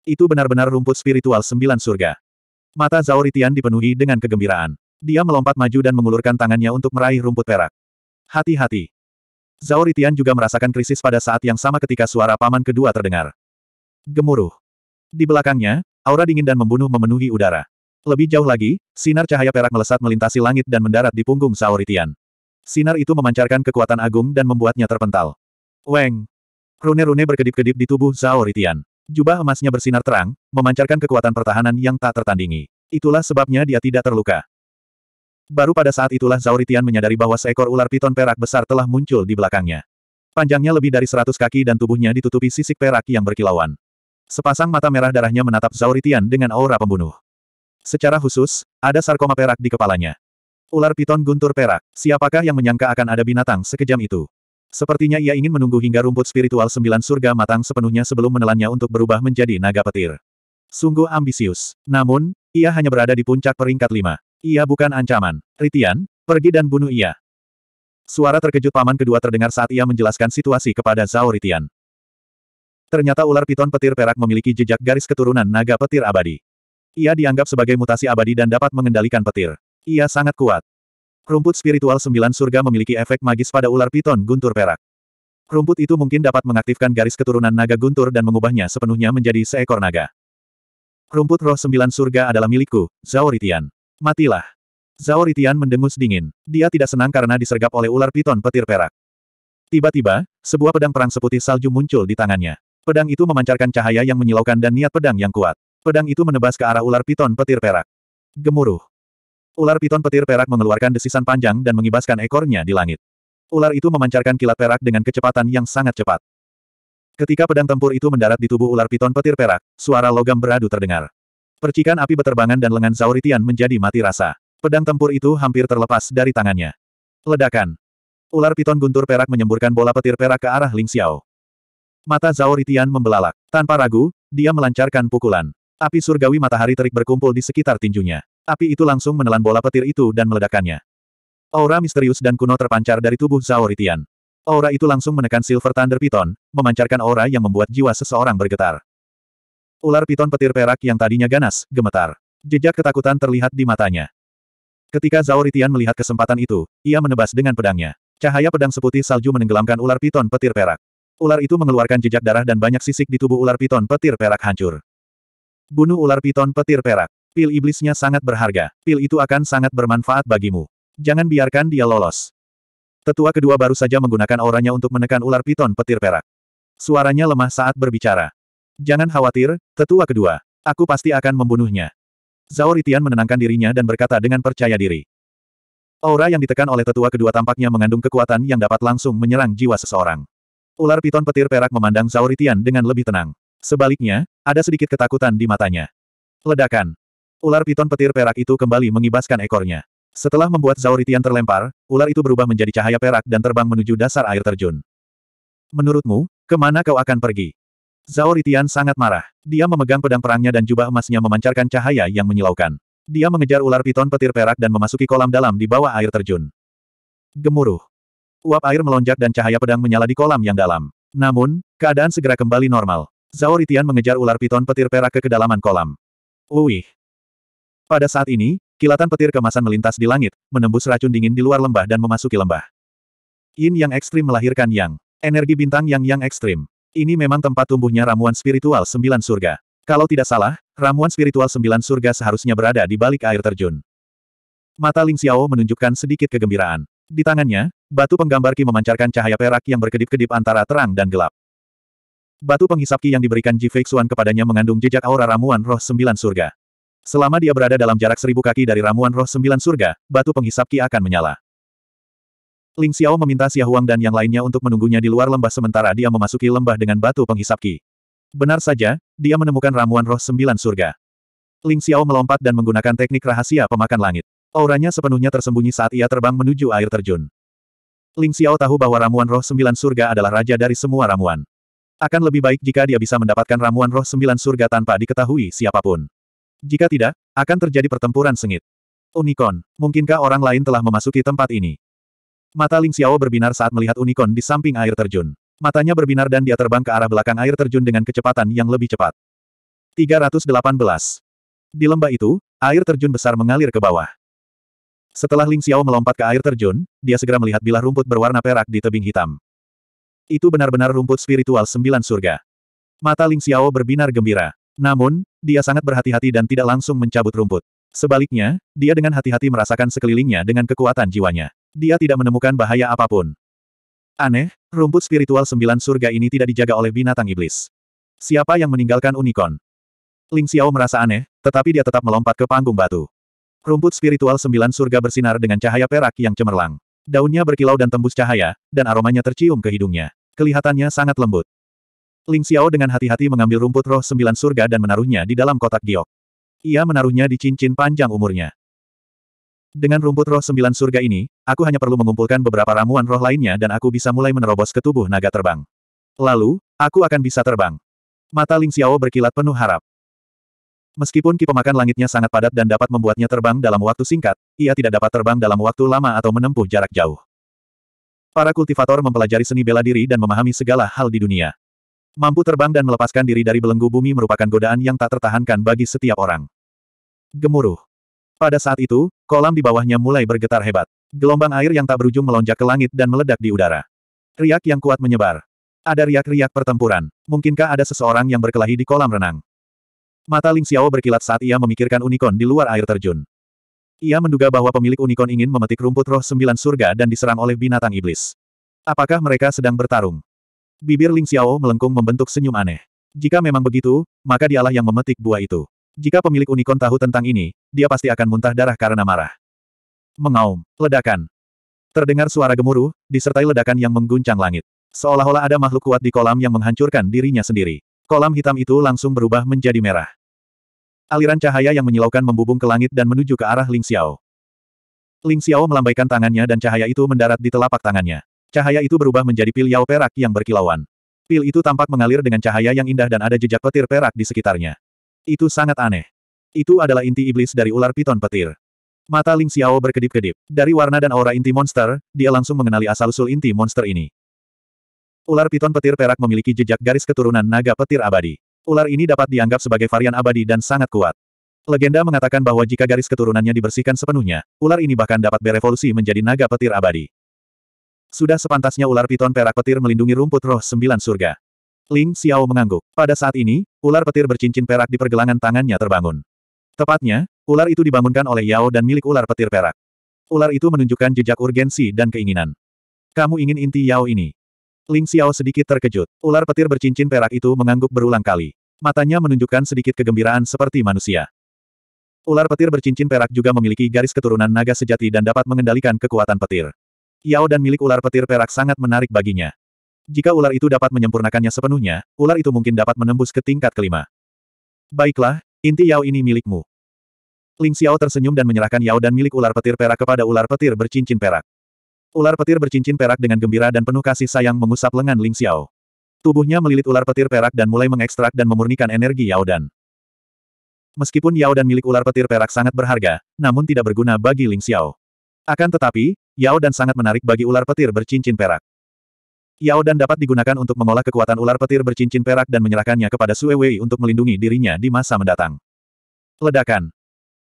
A: Itu benar-benar rumput spiritual sembilan surga. Mata Zauritian dipenuhi dengan kegembiraan. Dia melompat maju dan mengulurkan tangannya untuk meraih rumput perak. Hati-hati. Zauritian juga merasakan krisis pada saat yang sama ketika suara paman kedua terdengar. Gemuruh. Di belakangnya, aura dingin dan membunuh memenuhi udara. Lebih jauh lagi, sinar cahaya perak melesat melintasi langit dan mendarat di punggung Saoritian. Sinar itu memancarkan kekuatan agung dan membuatnya terpental. Weng! Rune-rune berkedip-kedip di tubuh Saoritian. Jubah emasnya bersinar terang, memancarkan kekuatan pertahanan yang tak tertandingi. Itulah sebabnya dia tidak terluka. Baru pada saat itulah Zauritian menyadari bahwa seekor ular piton perak besar telah muncul di belakangnya. Panjangnya lebih dari seratus kaki dan tubuhnya ditutupi sisik perak yang berkilauan. Sepasang mata merah darahnya menatap Zauritian dengan aura pembunuh. Secara khusus, ada sarkoma perak di kepalanya. Ular piton guntur perak, siapakah yang menyangka akan ada binatang sekejam itu? Sepertinya ia ingin menunggu hingga rumput spiritual sembilan surga matang sepenuhnya sebelum menelannya untuk berubah menjadi naga petir. Sungguh ambisius. Namun, ia hanya berada di puncak peringkat lima. Ia bukan ancaman. Ritian, pergi dan bunuh ia. Suara terkejut paman kedua terdengar saat ia menjelaskan situasi kepada Zhao Ritian. Ternyata ular piton petir perak memiliki jejak garis keturunan naga petir abadi. Ia dianggap sebagai mutasi abadi dan dapat mengendalikan petir. Ia sangat kuat. Rumput spiritual sembilan surga memiliki efek magis pada ular piton guntur perak. Rumput itu mungkin dapat mengaktifkan garis keturunan naga guntur dan mengubahnya sepenuhnya menjadi seekor naga. Rumput roh sembilan surga adalah milikku, Zaoritian. Matilah. Zaoritian mendengus dingin. Dia tidak senang karena disergap oleh ular piton petir perak. Tiba-tiba, sebuah pedang perang seputih salju muncul di tangannya. Pedang itu memancarkan cahaya yang menyilaukan dan niat pedang yang kuat. Pedang itu menebas ke arah ular piton petir perak. Gemuruh. Ular piton petir perak mengeluarkan desisan panjang dan mengibaskan ekornya di langit. Ular itu memancarkan kilat perak dengan kecepatan yang sangat cepat. Ketika pedang tempur itu mendarat di tubuh ular piton petir perak, suara logam beradu terdengar. Percikan api beterbangan dan lengan Zauritian menjadi mati rasa. Pedang tempur itu hampir terlepas dari tangannya. Ledakan. Ular piton guntur perak menyemburkan bola petir perak ke arah Ling Xiao. Mata Zauritian membelalak. Tanpa ragu, dia melancarkan pukulan. Api surgawi matahari terik berkumpul di sekitar tinjunya. Api itu langsung menelan bola petir itu dan meledakkannya. Aura misterius dan kuno terpancar dari tubuh Zhao Ritian. Aura itu langsung menekan Silver Thunder Python, memancarkan aura yang membuat jiwa seseorang bergetar. Ular piton petir perak yang tadinya ganas, gemetar. Jejak ketakutan terlihat di matanya. Ketika Zhao Ritian melihat kesempatan itu, ia menebas dengan pedangnya. Cahaya pedang seputih salju menenggelamkan ular piton petir perak. Ular itu mengeluarkan jejak darah dan banyak sisik di tubuh ular piton petir perak hancur. Bunuh ular piton petir perak. Pil iblisnya sangat berharga. Pil itu akan sangat bermanfaat bagimu. Jangan biarkan dia lolos. Tetua kedua baru saja menggunakan auranya untuk menekan ular piton petir perak. Suaranya lemah saat berbicara. Jangan khawatir, tetua kedua. Aku pasti akan membunuhnya. Zauritian menenangkan dirinya dan berkata dengan percaya diri. Aura yang ditekan oleh tetua kedua tampaknya mengandung kekuatan yang dapat langsung menyerang jiwa seseorang. Ular piton petir perak memandang Zauritian dengan lebih tenang. Sebaliknya, ada sedikit ketakutan di matanya. Ledakan. Ular piton petir perak itu kembali mengibaskan ekornya. Setelah membuat Zauritian terlempar, ular itu berubah menjadi cahaya perak dan terbang menuju dasar air terjun. Menurutmu, kemana kau akan pergi? Zauritian sangat marah. Dia memegang pedang perangnya dan jubah emasnya memancarkan cahaya yang menyilaukan. Dia mengejar ular piton petir perak dan memasuki kolam dalam di bawah air terjun. Gemuruh. Uap air melonjak dan cahaya pedang menyala di kolam yang dalam. Namun, keadaan segera kembali normal. Zhao Ritian mengejar ular piton petir perak ke kedalaman kolam. Uih! Pada saat ini, kilatan petir kemasan melintas di langit, menembus racun dingin di luar lembah dan memasuki lembah. Yin yang ekstrim melahirkan yang. Energi bintang yang yang ekstrim. Ini memang tempat tumbuhnya ramuan spiritual sembilan surga. Kalau tidak salah, ramuan spiritual sembilan surga seharusnya berada di balik air terjun. Mata Ling Xiao menunjukkan sedikit kegembiraan. Di tangannya, batu penggambar Ki memancarkan cahaya perak yang berkedip-kedip antara terang dan gelap. Batu penghisap ki yang diberikan Ji Feixuan kepadanya mengandung jejak aura ramuan roh sembilan surga. Selama dia berada dalam jarak seribu kaki dari ramuan roh sembilan surga, batu penghisap ki akan menyala. Ling Xiao meminta Xia Huang dan yang lainnya untuk menunggunya di luar lembah sementara dia memasuki lembah dengan batu penghisap ki. Benar saja, dia menemukan ramuan roh sembilan surga. Ling Xiao melompat dan menggunakan teknik rahasia pemakan langit. Auranya sepenuhnya tersembunyi saat ia terbang menuju air terjun. Ling Xiao tahu bahwa ramuan roh sembilan surga adalah raja dari semua ramuan. Akan lebih baik jika dia bisa mendapatkan ramuan roh sembilan surga tanpa diketahui siapapun. Jika tidak, akan terjadi pertempuran sengit. Unicorn, mungkinkah orang lain telah memasuki tempat ini? Mata Ling Xiao berbinar saat melihat unicorn di samping air terjun. Matanya berbinar dan dia terbang ke arah belakang air terjun dengan kecepatan yang lebih cepat. 318. Di lembah itu, air terjun besar mengalir ke bawah. Setelah Ling Xiao melompat ke air terjun, dia segera melihat bilah rumput berwarna perak di tebing hitam. Itu benar-benar rumput spiritual sembilan surga. Mata Ling Xiao berbinar gembira. Namun, dia sangat berhati-hati dan tidak langsung mencabut rumput. Sebaliknya, dia dengan hati-hati merasakan sekelilingnya dengan kekuatan jiwanya. Dia tidak menemukan bahaya apapun. Aneh, rumput spiritual sembilan surga ini tidak dijaga oleh binatang iblis. Siapa yang meninggalkan unicorn? Ling Xiao merasa aneh, tetapi dia tetap melompat ke panggung batu. Rumput spiritual sembilan surga bersinar dengan cahaya perak yang cemerlang. Daunnya berkilau dan tembus cahaya, dan aromanya tercium ke hidungnya. Kelihatannya sangat lembut. Ling Xiao dengan hati-hati mengambil rumput roh sembilan surga dan menaruhnya di dalam kotak giok. Ia menaruhnya di cincin panjang umurnya. Dengan rumput roh sembilan surga ini, aku hanya perlu mengumpulkan beberapa ramuan roh lainnya dan aku bisa mulai menerobos ke tubuh naga terbang. Lalu, aku akan bisa terbang. Mata Ling Xiao berkilat penuh harap. Meskipun ki pemakan langitnya sangat padat dan dapat membuatnya terbang dalam waktu singkat, ia tidak dapat terbang dalam waktu lama atau menempuh jarak jauh. Para kultivator mempelajari seni bela diri dan memahami segala hal di dunia. Mampu terbang dan melepaskan diri dari belenggu bumi merupakan godaan yang tak tertahankan bagi setiap orang. Gemuruh. Pada saat itu, kolam di bawahnya mulai bergetar hebat. Gelombang air yang tak berujung melonjak ke langit dan meledak di udara. Riak yang kuat menyebar. Ada riak-riak pertempuran. Mungkinkah ada seseorang yang berkelahi di kolam renang? Mata Ling Xiao berkilat saat ia memikirkan unicorn di luar air terjun. Ia menduga bahwa pemilik unicorn ingin memetik rumput roh sembilan surga dan diserang oleh binatang iblis. Apakah mereka sedang bertarung? Bibir Ling Xiao melengkung membentuk senyum aneh. Jika memang begitu, maka dialah yang memetik buah itu. Jika pemilik unicorn tahu tentang ini, dia pasti akan muntah darah karena marah. Mengaum, ledakan. Terdengar suara gemuruh, disertai ledakan yang mengguncang langit. Seolah-olah ada makhluk kuat di kolam yang menghancurkan dirinya sendiri. Kolam hitam itu langsung berubah menjadi merah. Aliran cahaya yang menyilaukan membubung ke langit dan menuju ke arah Ling Xiao. Ling Xiao melambaikan tangannya dan cahaya itu mendarat di telapak tangannya. Cahaya itu berubah menjadi pil Yao perak yang berkilauan. Pil itu tampak mengalir dengan cahaya yang indah dan ada jejak petir perak di sekitarnya. Itu sangat aneh. Itu adalah inti iblis dari ular piton petir. Mata Ling Xiao berkedip-kedip. Dari warna dan aura inti monster, dia langsung mengenali asal-usul inti monster ini. Ular piton petir perak memiliki jejak garis keturunan naga petir abadi. Ular ini dapat dianggap sebagai varian abadi dan sangat kuat. Legenda mengatakan bahwa jika garis keturunannya dibersihkan sepenuhnya, ular ini bahkan dapat berevolusi menjadi naga petir abadi. Sudah sepantasnya ular piton perak petir melindungi rumput roh sembilan surga. Ling Xiao mengangguk. Pada saat ini, ular petir bercincin perak di pergelangan tangannya terbangun. Tepatnya, ular itu dibangunkan oleh Yao dan milik ular petir perak. Ular itu menunjukkan jejak urgensi dan keinginan. Kamu ingin inti Yao ini. Ling Xiao sedikit terkejut. Ular petir bercincin perak itu mengangguk berulang kali. Matanya menunjukkan sedikit kegembiraan seperti manusia. Ular petir bercincin perak juga memiliki garis keturunan naga sejati dan dapat mengendalikan kekuatan petir. Yao dan milik ular petir perak sangat menarik baginya. Jika ular itu dapat menyempurnakannya sepenuhnya, ular itu mungkin dapat menembus ke tingkat kelima. Baiklah, inti Yao ini milikmu. Ling Xiao tersenyum dan menyerahkan Yao dan milik ular petir perak kepada ular petir bercincin perak. Ular petir bercincin perak dengan gembira dan penuh kasih sayang mengusap lengan Ling Xiao. Tubuhnya melilit ular petir perak dan mulai mengekstrak dan memurnikan energi Yao Dan. Meskipun Yao Dan milik ular petir perak sangat berharga, namun tidak berguna bagi Ling Xiao. Akan tetapi, Yao Dan sangat menarik bagi ular petir bercincin perak. Yao Dan dapat digunakan untuk mengolah kekuatan ular petir bercincin perak dan menyerahkannya kepada Sue Wei untuk melindungi dirinya di masa mendatang. Ledakan.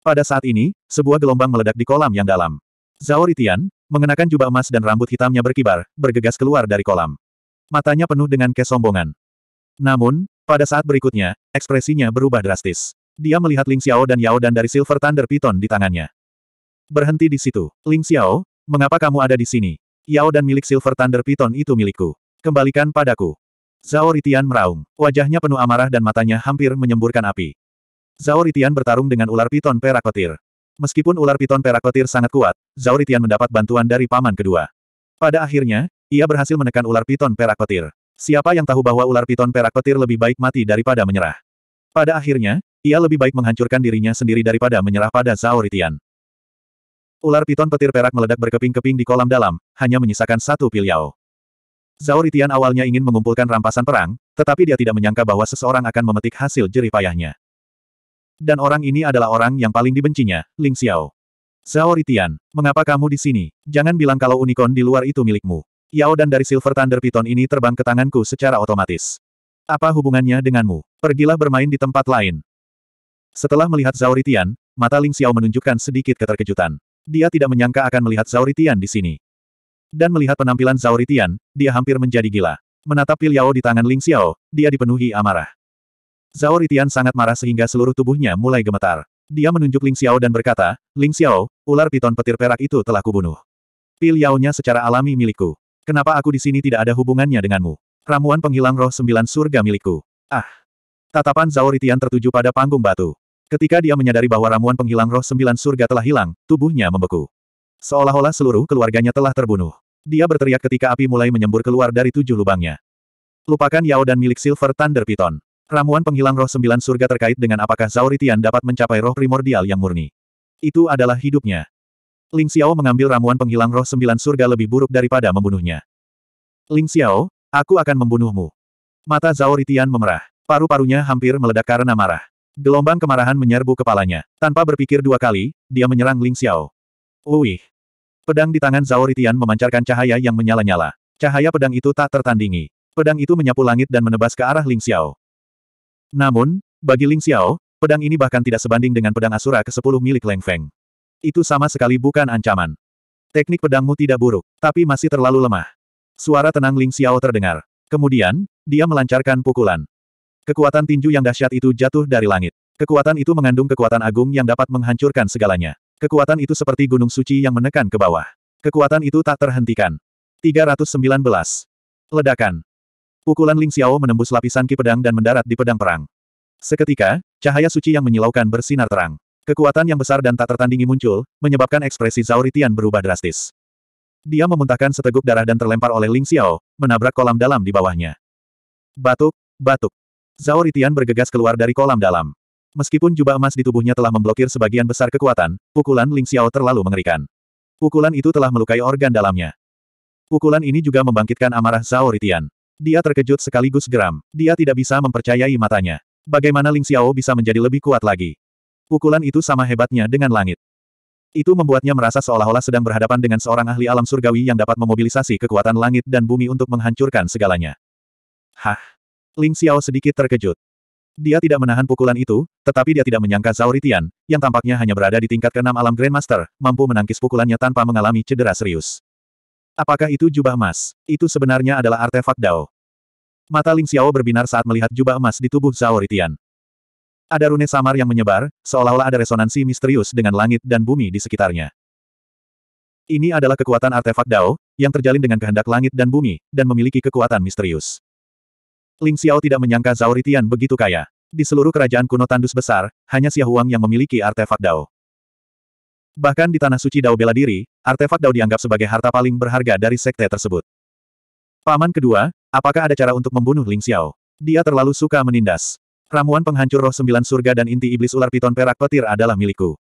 A: Pada saat ini, sebuah gelombang meledak di kolam yang dalam. Zhao Ritian, mengenakan jubah emas dan rambut hitamnya berkibar, bergegas keluar dari kolam. Matanya penuh dengan kesombongan. Namun, pada saat berikutnya, ekspresinya berubah drastis. Dia melihat Ling Xiao dan Yao dan dari Silver Thunder Python di tangannya. Berhenti di situ. Ling Xiao, mengapa kamu ada di sini? Yao dan milik Silver Thunder Python itu milikku. Kembalikan padaku. Zhao Ritian meraung. Wajahnya penuh amarah dan matanya hampir menyemburkan api. Zhao Ritian bertarung dengan ular piton perak petir. Meskipun ular piton perak petir sangat kuat, Zhao Ritian mendapat bantuan dari paman kedua. Pada akhirnya, ia berhasil menekan ular piton perak petir. Siapa yang tahu bahwa ular piton perak petir lebih baik mati daripada menyerah? Pada akhirnya, ia lebih baik menghancurkan dirinya sendiri daripada menyerah pada Zhao Ritian. Ular piton petir perak meledak berkeping-keping di kolam dalam, hanya menyisakan satu piliau. Zhao Ritian awalnya ingin mengumpulkan rampasan perang, tetapi dia tidak menyangka bahwa seseorang akan memetik hasil jeripayahnya. payahnya. Dan orang ini adalah orang yang paling dibencinya, Ling Xiao. Zhao Ritian, mengapa kamu di sini? Jangan bilang kalau unicorn di luar itu milikmu. Yao dan dari Silver Thunder Python ini terbang ke tanganku secara otomatis. Apa hubungannya denganmu? Pergilah bermain di tempat lain. Setelah melihat Zhao Ritian, mata Ling Xiao menunjukkan sedikit keterkejutan. Dia tidak menyangka akan melihat Zhao Ritian di sini. Dan melihat penampilan Zhao Ritian, dia hampir menjadi gila. Menatap pil Yao di tangan Ling Xiao, dia dipenuhi amarah. Zhao Ritian sangat marah sehingga seluruh tubuhnya mulai gemetar. Dia menunjuk Ling Xiao dan berkata, Ling Xiao, ular piton petir perak itu telah kubunuh. Pil Yao-nya secara alami milikku. Kenapa aku di sini tidak ada hubungannya denganmu? Ramuan penghilang roh sembilan surga milikku. Ah! Tatapan Zhao Ritian tertuju pada panggung batu. Ketika dia menyadari bahwa ramuan penghilang roh sembilan surga telah hilang, tubuhnya membeku. Seolah-olah seluruh keluarganya telah terbunuh. Dia berteriak ketika api mulai menyembur keluar dari tujuh lubangnya. Lupakan Yao dan milik Silver Thunder Piton. Ramuan penghilang roh sembilan surga terkait dengan apakah Zauritian dapat mencapai roh primordial yang murni. Itu adalah hidupnya. Ling Xiao mengambil ramuan penghilang roh sembilan surga lebih buruk daripada membunuhnya. Ling Xiao, aku akan membunuhmu. Mata Zauritian memerah. Paru-parunya hampir meledak karena marah. Gelombang kemarahan menyerbu kepalanya. Tanpa berpikir dua kali, dia menyerang Ling Xiao. Uih! Pedang di tangan Zauritian memancarkan cahaya yang menyala-nyala. Cahaya pedang itu tak tertandingi. Pedang itu menyapu langit dan menebas ke arah Ling Xiao. Namun, bagi Ling Xiao, pedang ini bahkan tidak sebanding dengan pedang Asura ke-10 milik Leng Feng. Itu sama sekali bukan ancaman. Teknik pedangmu tidak buruk, tapi masih terlalu lemah. Suara tenang Ling Xiao terdengar. Kemudian, dia melancarkan pukulan. Kekuatan tinju yang dahsyat itu jatuh dari langit. Kekuatan itu mengandung kekuatan agung yang dapat menghancurkan segalanya. Kekuatan itu seperti gunung suci yang menekan ke bawah. Kekuatan itu tak terhentikan. 319. Ledakan. Pukulan Ling Xiao menembus lapisan ki pedang dan mendarat di pedang perang. Seketika, cahaya suci yang menyilaukan bersinar terang. Kekuatan yang besar dan tak tertandingi muncul, menyebabkan ekspresi Zhao Ritian berubah drastis. Dia memuntahkan seteguk darah dan terlempar oleh Ling Xiao, menabrak kolam dalam di bawahnya. Batuk, batuk. Zhao Ritian bergegas keluar dari kolam dalam. Meskipun jubah emas di tubuhnya telah memblokir sebagian besar kekuatan, pukulan Ling Xiao terlalu mengerikan. Pukulan itu telah melukai organ dalamnya. Pukulan ini juga membangkitkan amarah Zhao Ritian. Dia terkejut sekaligus geram. Dia tidak bisa mempercayai matanya. Bagaimana Ling Xiao bisa menjadi lebih kuat lagi? Pukulan itu sama hebatnya dengan langit. Itu membuatnya merasa seolah-olah sedang berhadapan dengan seorang ahli alam surgawi yang dapat memobilisasi kekuatan langit dan bumi untuk menghancurkan segalanya. Hah? Ling Xiao sedikit terkejut. Dia tidak menahan pukulan itu, tetapi dia tidak menyangka Zhao Ritian, yang tampaknya hanya berada di tingkat keenam alam Grandmaster, mampu menangkis pukulannya tanpa mengalami cedera serius. Apakah itu jubah emas? Itu sebenarnya adalah artefak Dao. Mata Ling Xiao berbinar saat melihat jubah emas di tubuh Zhao Ritian. Ada rune samar yang menyebar, seolah-olah ada resonansi misterius dengan langit dan bumi di sekitarnya. Ini adalah kekuatan artefak Dao, yang terjalin dengan kehendak langit dan bumi, dan memiliki kekuatan misterius. Ling Xiao tidak menyangka Zhao Ritian begitu kaya. Di seluruh kerajaan kuno tandus besar, hanya Xia Huang yang memiliki artefak Dao. Bahkan di Tanah Suci Dao bela diri, artefak Dao dianggap sebagai harta paling berharga dari sekte tersebut. Paman kedua, Apakah ada cara untuk membunuh Ling Xiao? Dia terlalu suka menindas. Ramuan penghancur roh sembilan surga dan inti iblis ular piton perak petir adalah milikku.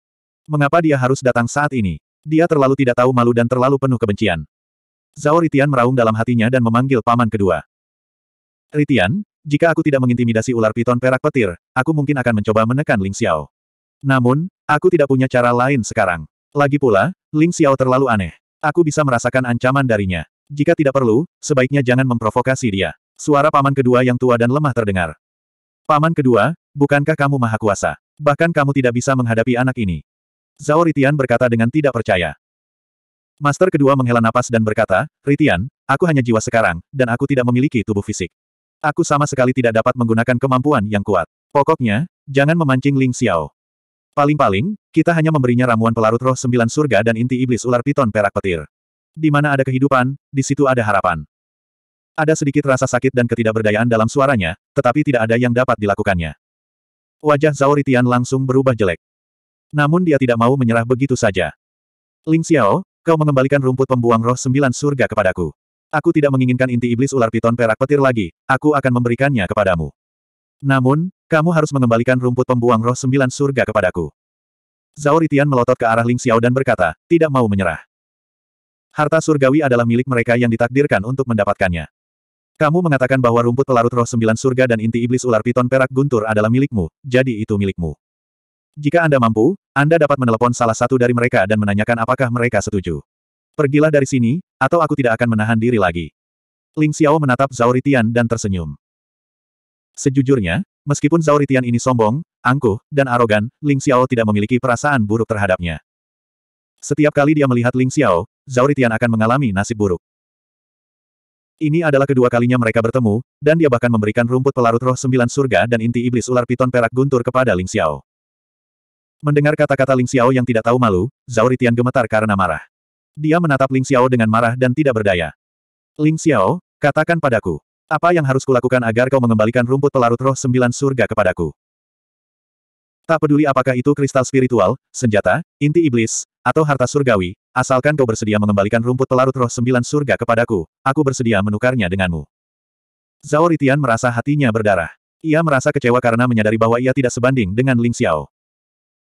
A: Mengapa dia harus datang saat ini? Dia terlalu tidak tahu malu dan terlalu penuh kebencian. Zhao Ritian meraung dalam hatinya dan memanggil paman kedua. Ritian, jika aku tidak mengintimidasi ular piton perak petir, aku mungkin akan mencoba menekan Ling Xiao. Namun, aku tidak punya cara lain sekarang. Lagi pula, Ling Xiao terlalu aneh. Aku bisa merasakan ancaman darinya. Jika tidak perlu, sebaiknya jangan memprovokasi dia. Suara paman kedua yang tua dan lemah terdengar. Paman kedua, bukankah kamu maha kuasa? Bahkan kamu tidak bisa menghadapi anak ini. Zhao Ritian berkata dengan tidak percaya. Master kedua menghela napas dan berkata, Ritian, aku hanya jiwa sekarang, dan aku tidak memiliki tubuh fisik. Aku sama sekali tidak dapat menggunakan kemampuan yang kuat. Pokoknya, jangan memancing Ling Xiao. Paling-paling, kita hanya memberinya ramuan pelarut roh sembilan surga dan inti iblis ular piton perak petir. Di mana ada kehidupan, di situ ada harapan. Ada sedikit rasa sakit dan ketidakberdayaan dalam suaranya, tetapi tidak ada yang dapat dilakukannya. Wajah Zhao Ritian langsung berubah jelek. Namun dia tidak mau menyerah begitu saja. Ling Xiao, kau mengembalikan rumput pembuang roh sembilan surga kepadaku. Aku tidak menginginkan inti iblis ular piton perak petir lagi, aku akan memberikannya kepadamu. Namun, kamu harus mengembalikan rumput pembuang roh sembilan surga kepadaku. Zhao Ritian melotot ke arah Ling Xiao dan berkata, tidak mau menyerah. Harta surgawi adalah milik mereka yang ditakdirkan untuk mendapatkannya. Kamu mengatakan bahwa rumput pelarut roh sembilan surga dan inti iblis ular piton perak guntur adalah milikmu, jadi itu milikmu. Jika Anda mampu, Anda dapat menelepon salah satu dari mereka dan menanyakan apakah mereka setuju. Pergilah dari sini, atau aku tidak akan menahan diri lagi. Ling Xiao menatap Zhao Ritian dan tersenyum. Sejujurnya, meskipun Zhao Ritian ini sombong, angkuh, dan arogan, Ling Xiao tidak memiliki perasaan buruk terhadapnya. Setiap kali dia melihat Ling Xiao, Zhao akan mengalami nasib buruk. Ini adalah kedua kalinya mereka bertemu, dan dia bahkan memberikan rumput pelarut roh sembilan surga dan inti iblis ular piton perak guntur kepada Ling Xiao. Mendengar kata-kata Ling Xiao yang tidak tahu malu, Zauritian gemetar karena marah. Dia menatap Ling Xiao dengan marah dan tidak berdaya. Ling Xiao, katakan padaku. Apa yang harus kulakukan agar kau mengembalikan rumput pelarut roh sembilan surga kepadaku? Tak peduli apakah itu kristal spiritual, senjata, inti iblis, atau harta surgawi, asalkan kau bersedia mengembalikan rumput pelarut roh sembilan surga kepadaku, aku bersedia menukarnya denganmu. Zhao Ritian merasa hatinya berdarah. Ia merasa kecewa karena menyadari bahwa ia tidak sebanding dengan Ling Xiao.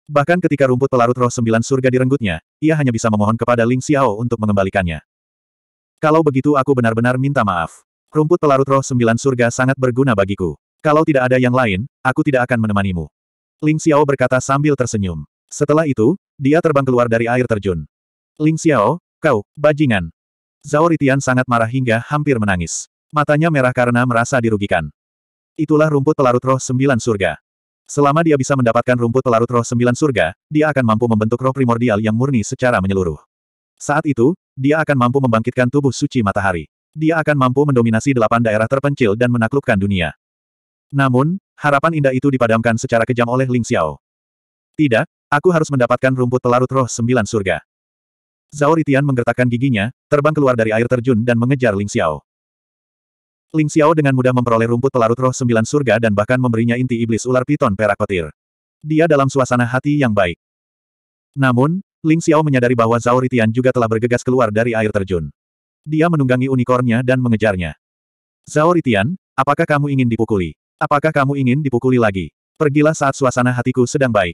A: Bahkan ketika rumput pelarut roh sembilan surga direnggutnya, ia hanya bisa memohon kepada Ling Xiao untuk mengembalikannya. Kalau begitu aku benar-benar minta maaf. Rumput pelarut roh sembilan surga sangat berguna bagiku. Kalau tidak ada yang lain, aku tidak akan menemanimu. Ling Xiao berkata sambil tersenyum. Setelah itu, dia terbang keluar dari air terjun. Ling Xiao, kau, bajingan. Zhao Ritian sangat marah hingga hampir menangis. Matanya merah karena merasa dirugikan. Itulah rumput pelarut roh sembilan surga. Selama dia bisa mendapatkan rumput pelarut roh sembilan surga, dia akan mampu membentuk roh primordial yang murni secara menyeluruh. Saat itu, dia akan mampu membangkitkan tubuh suci matahari. Dia akan mampu mendominasi delapan daerah terpencil dan menaklukkan dunia. Namun, harapan indah itu dipadamkan secara kejam oleh Ling Xiao. Tidak, aku harus mendapatkan rumput pelarut roh sembilan surga. Zhao Ritian menggertakkan giginya, terbang keluar dari air terjun dan mengejar Ling Xiao. Ling Xiao dengan mudah memperoleh rumput pelarut roh sembilan surga dan bahkan memberinya inti iblis ular piton perak petir. Dia dalam suasana hati yang baik. Namun, Ling Xiao menyadari bahwa Zhao Ritian juga telah bergegas keluar dari air terjun. Dia menunggangi unikornya dan mengejarnya. Zhao Ritian, apakah kamu ingin dipukuli? Apakah kamu ingin dipukuli lagi? Pergilah saat suasana hatiku sedang baik.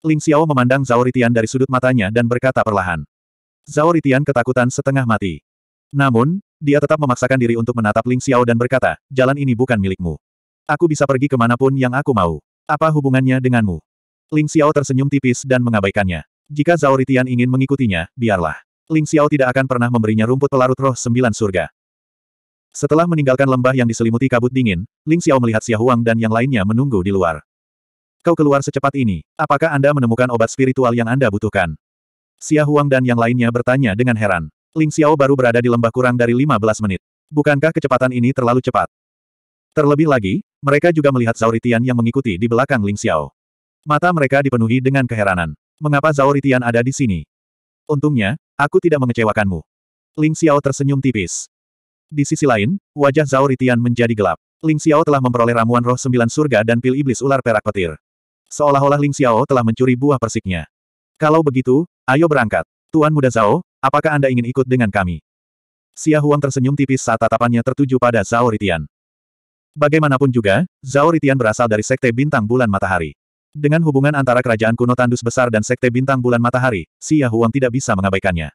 A: Ling Xiao memandang Zhao Ritian dari sudut matanya dan berkata perlahan. Zhao Ritian ketakutan setengah mati. Namun, dia tetap memaksakan diri untuk menatap Ling Xiao dan berkata, jalan ini bukan milikmu. Aku bisa pergi kemanapun yang aku mau. Apa hubungannya denganmu? Ling Xiao tersenyum tipis dan mengabaikannya. Jika Zhao Ritian ingin mengikutinya, biarlah. Ling Xiao tidak akan pernah memberinya rumput pelarut roh sembilan surga. Setelah meninggalkan lembah yang diselimuti kabut dingin, Ling Xiao melihat Xia Huang dan yang lainnya menunggu di luar. Kau keluar secepat ini, apakah Anda menemukan obat spiritual yang Anda butuhkan? Xia Huang dan yang lainnya bertanya dengan heran. Ling Xiao baru berada di lembah kurang dari 15 menit. Bukankah kecepatan ini terlalu cepat? Terlebih lagi, mereka juga melihat Zhao Ritian yang mengikuti di belakang Ling Xiao. Mata mereka dipenuhi dengan keheranan. Mengapa Zhao Ritian ada di sini? Untungnya, aku tidak mengecewakanmu. Ling Xiao tersenyum tipis. Di sisi lain, wajah Zhao Ritian menjadi gelap. Ling Xiao telah memperoleh ramuan roh sembilan surga dan pil iblis ular perak petir. Seolah-olah Ling Xiao telah mencuri buah persiknya. Kalau begitu, ayo berangkat. Tuan Muda Zhao, apakah Anda ingin ikut dengan kami? Xia Huang tersenyum tipis saat tatapannya tertuju pada Zhao Ritian. Bagaimanapun juga, Zhao Ritian berasal dari Sekte Bintang Bulan Matahari. Dengan hubungan antara Kerajaan Kuno Tandus Besar dan Sekte Bintang Bulan Matahari, Xia Huang tidak bisa mengabaikannya.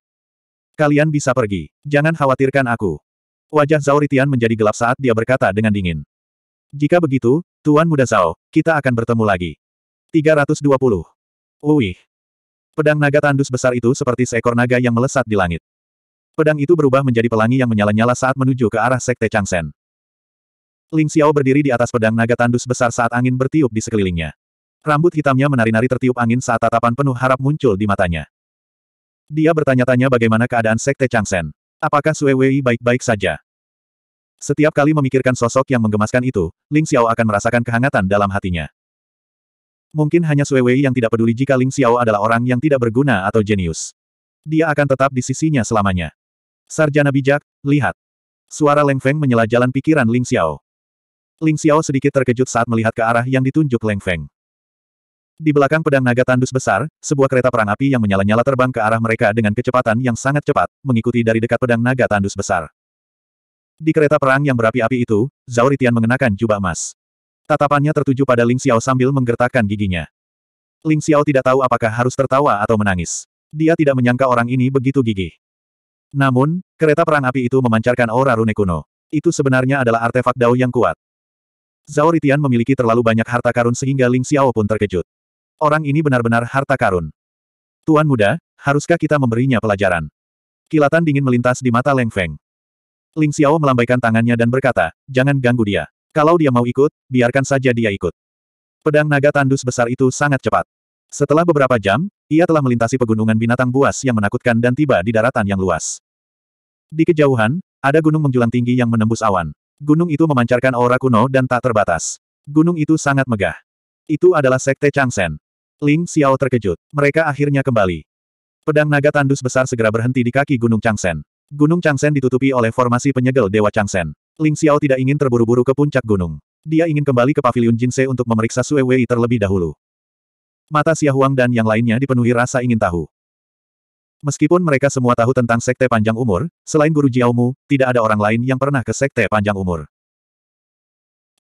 A: Kalian bisa pergi. Jangan khawatirkan aku. Wajah Zhao Ritian menjadi gelap saat dia berkata dengan dingin. Jika begitu, Tuan Muda Zhao, kita akan bertemu lagi. 320. Uih. Pedang naga tandus besar itu seperti seekor naga yang melesat di langit. Pedang itu berubah menjadi pelangi yang menyala-nyala saat menuju ke arah Sekte Changsen. Ling Xiao berdiri di atas pedang naga tandus besar saat angin bertiup di sekelilingnya. Rambut hitamnya menari-nari tertiup angin saat tatapan penuh harap muncul di matanya. Dia bertanya-tanya bagaimana keadaan Sekte Changsen. Apakah Sue Wei baik-baik saja? Setiap kali memikirkan sosok yang menggemaskan itu, Ling Xiao akan merasakan kehangatan dalam hatinya. Mungkin hanya Sue Wei yang tidak peduli jika Ling Xiao adalah orang yang tidak berguna atau jenius. Dia akan tetap di sisinya selamanya. Sarjana bijak, lihat. Suara Leng Feng menyela jalan pikiran Ling Xiao. Ling Xiao sedikit terkejut saat melihat ke arah yang ditunjuk Leng Feng. Di belakang pedang naga tandus besar, sebuah kereta perang api yang menyala-nyala terbang ke arah mereka dengan kecepatan yang sangat cepat, mengikuti dari dekat pedang naga tandus besar. Di kereta perang yang berapi-api itu, Zhao Ritian mengenakan jubah emas. Tatapannya tertuju pada Ling Xiao sambil menggertakkan giginya. Ling Xiao tidak tahu apakah harus tertawa atau menangis. Dia tidak menyangka orang ini begitu gigih. Namun, kereta perang api itu memancarkan aura rune kuno. Itu sebenarnya adalah artefak Dao yang kuat. Zhao Ritian memiliki terlalu banyak harta karun sehingga Ling Xiao pun terkejut. Orang ini benar-benar harta karun. Tuan muda, haruskah kita memberinya pelajaran? Kilatan dingin melintas di mata Leng Feng. Ling Xiao melambaikan tangannya dan berkata, jangan ganggu dia. Kalau dia mau ikut, biarkan saja dia ikut. Pedang naga tandus besar itu sangat cepat. Setelah beberapa jam, ia telah melintasi pegunungan binatang buas yang menakutkan dan tiba di daratan yang luas. Di kejauhan, ada gunung menjulang tinggi yang menembus awan. Gunung itu memancarkan aura kuno dan tak terbatas. Gunung itu sangat megah. Itu adalah Sekte Changsen. Ling Xiao terkejut. Mereka akhirnya kembali. Pedang naga tandus besar segera berhenti di kaki Gunung Changsen. Gunung Changsen ditutupi oleh formasi penyegel Dewa Changsen. Ling Xiao tidak ingin terburu-buru ke puncak gunung. Dia ingin kembali ke paviliun Jinse untuk memeriksa Sue Wei terlebih dahulu. Mata Xia Huang dan yang lainnya dipenuhi rasa ingin tahu. Meskipun mereka semua tahu tentang Sekte Panjang Umur, selain Guru Jiaomu, tidak ada orang lain yang pernah ke Sekte Panjang Umur.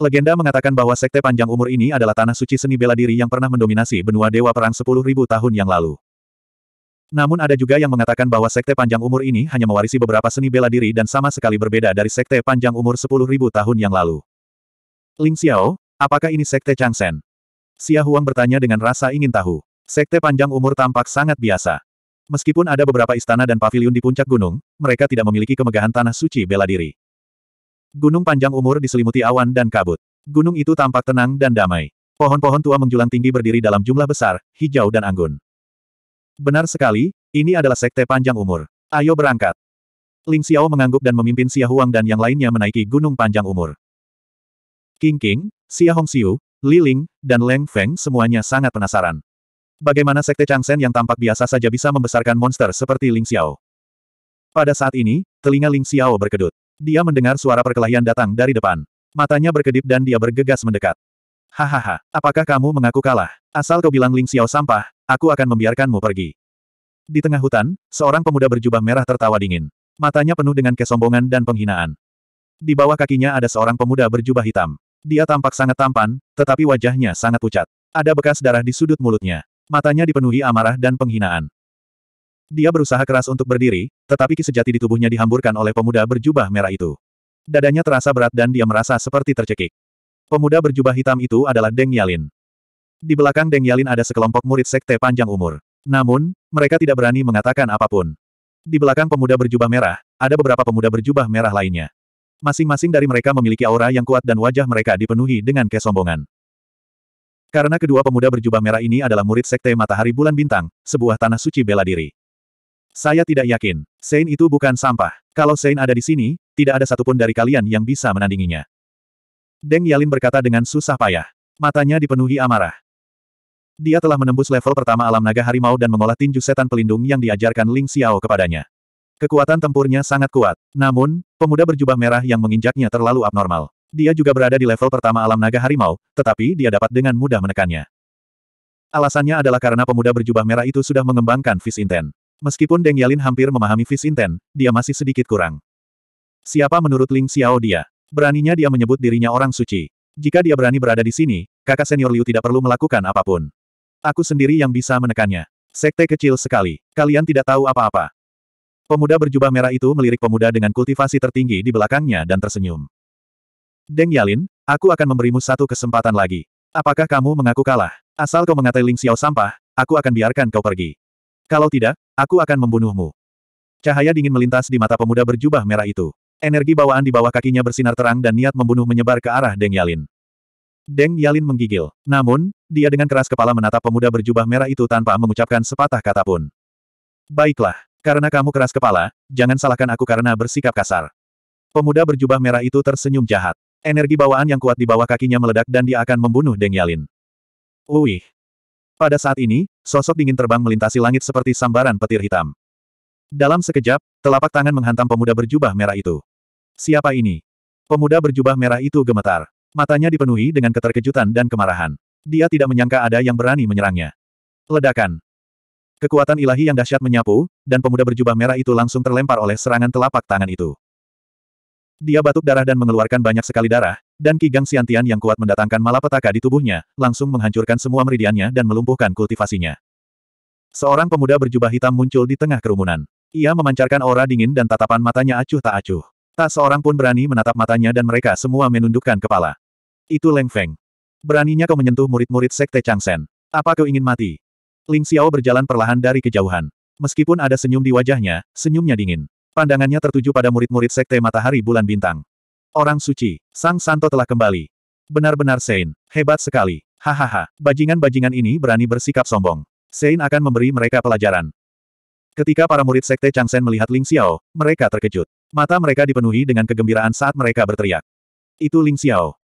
A: Legenda mengatakan bahwa Sekte Panjang Umur ini adalah tanah suci seni bela diri yang pernah mendominasi benua Dewa Perang 10.000 tahun yang lalu. Namun ada juga yang mengatakan bahwa Sekte Panjang Umur ini hanya mewarisi beberapa seni bela diri dan sama sekali berbeda dari Sekte Panjang Umur 10.000 tahun yang lalu. Ling Xiao, apakah ini Sekte Changsen? Xia Huang bertanya dengan rasa ingin tahu. Sekte Panjang Umur tampak sangat biasa. Meskipun ada beberapa istana dan paviliun di puncak gunung, mereka tidak memiliki kemegahan tanah suci bela diri. Gunung panjang umur diselimuti awan dan kabut. Gunung itu tampak tenang dan damai. Pohon-pohon tua menjulang tinggi berdiri dalam jumlah besar, hijau dan anggun. Benar sekali, ini adalah sekte panjang umur. Ayo berangkat. Ling Xiao mengangguk dan memimpin Xia Huang dan yang lainnya menaiki gunung panjang umur. King King, Xia Hongxiu, Li Ling, dan Leng Feng semuanya sangat penasaran. Bagaimana sekte Chang Shen yang tampak biasa saja bisa membesarkan monster seperti Ling Xiao? Pada saat ini, telinga Ling Xiao berkedut. Dia mendengar suara perkelahian datang dari depan. Matanya berkedip dan dia bergegas mendekat. Hahaha, apakah kamu mengaku kalah? Asal kau bilang Ling Xiao sampah, aku akan membiarkanmu pergi. Di tengah hutan, seorang pemuda berjubah merah tertawa dingin. Matanya penuh dengan kesombongan dan penghinaan. Di bawah kakinya ada seorang pemuda berjubah hitam. Dia tampak sangat tampan, tetapi wajahnya sangat pucat. Ada bekas darah di sudut mulutnya. Matanya dipenuhi amarah dan penghinaan. Dia berusaha keras untuk berdiri, tetapi ki sejati di tubuhnya dihamburkan oleh pemuda berjubah merah itu. Dadanya terasa berat dan dia merasa seperti tercekik. Pemuda berjubah hitam itu adalah Deng Yalin. Di belakang Deng Yalin ada sekelompok murid sekte panjang umur. Namun, mereka tidak berani mengatakan apapun. Di belakang pemuda berjubah merah, ada beberapa pemuda berjubah merah lainnya. Masing-masing dari mereka memiliki aura yang kuat dan wajah mereka dipenuhi dengan kesombongan. Karena kedua pemuda berjubah merah ini adalah murid sekte Matahari Bulan Bintang, sebuah tanah suci bela diri. Saya tidak yakin. Sein itu bukan sampah. Kalau Sein ada di sini, tidak ada satupun dari kalian yang bisa menandinginya. Deng Yalin berkata dengan susah payah. Matanya dipenuhi amarah. Dia telah menembus level pertama alam naga harimau dan mengolah tinju setan pelindung yang diajarkan Ling Xiao kepadanya. Kekuatan tempurnya sangat kuat. Namun, pemuda berjubah merah yang menginjaknya terlalu abnormal. Dia juga berada di level pertama alam naga harimau, tetapi dia dapat dengan mudah menekannya. Alasannya adalah karena pemuda berjubah merah itu sudah mengembangkan vis intent. Meskipun Deng Yalin hampir memahami Visinten, dia masih sedikit kurang. Siapa menurut Ling Xiao dia? Beraninya dia menyebut dirinya orang suci. Jika dia berani berada di sini, kakak senior Liu tidak perlu melakukan apapun. Aku sendiri yang bisa menekannya. Sekte kecil sekali. Kalian tidak tahu apa-apa. Pemuda berjubah merah itu melirik pemuda dengan kultivasi tertinggi di belakangnya dan tersenyum. Deng Yalin, aku akan memberimu satu kesempatan lagi. Apakah kamu mengaku kalah? Asal kau mengatai Ling Xiao sampah, aku akan biarkan kau pergi. Kalau tidak, aku akan membunuhmu. Cahaya dingin melintas di mata pemuda berjubah merah itu. Energi bawaan di bawah kakinya bersinar terang dan niat membunuh menyebar ke arah Deng Yalin. Deng Yalin menggigil. Namun, dia dengan keras kepala menatap pemuda berjubah merah itu tanpa mengucapkan sepatah kata pun. Baiklah, karena kamu keras kepala, jangan salahkan aku karena bersikap kasar. Pemuda berjubah merah itu tersenyum jahat. Energi bawaan yang kuat di bawah kakinya meledak dan dia akan membunuh Deng Yalin. Uih, pada saat ini, sosok dingin terbang melintasi langit seperti sambaran petir hitam. Dalam sekejap, telapak tangan menghantam pemuda berjubah merah itu. Siapa ini? Pemuda berjubah merah itu gemetar. Matanya dipenuhi dengan keterkejutan dan kemarahan. Dia tidak menyangka ada yang berani menyerangnya. Ledakan. Kekuatan ilahi yang dahsyat menyapu, dan pemuda berjubah merah itu langsung terlempar oleh serangan telapak tangan itu. Dia batuk darah dan mengeluarkan banyak sekali darah, dan kigang Gang Xiantian yang kuat mendatangkan malapetaka di tubuhnya, langsung menghancurkan semua meridiannya dan melumpuhkan kultivasinya. Seorang pemuda berjubah hitam muncul di tengah kerumunan. Ia memancarkan aura dingin dan tatapan matanya acuh tak acuh. Tak seorang pun berani menatap matanya dan mereka semua menundukkan kepala. Itu Leng Feng. Beraninya kau menyentuh murid-murid Sekte Changsen. Apa kau ingin mati? Ling Xiao berjalan perlahan dari kejauhan. Meskipun ada senyum di wajahnya, senyumnya dingin. Pandangannya tertuju pada murid-murid Sekte Matahari Bulan Bintang. Orang suci, Sang Santo telah kembali. Benar-benar Sein, hebat sekali. Hahaha, bajingan-bajingan ini berani bersikap sombong. Sein akan memberi mereka pelajaran. Ketika para murid sekte Chang Sen melihat Ling Xiao, mereka terkejut. Mata mereka dipenuhi dengan kegembiraan saat mereka berteriak. Itu Ling Xiao.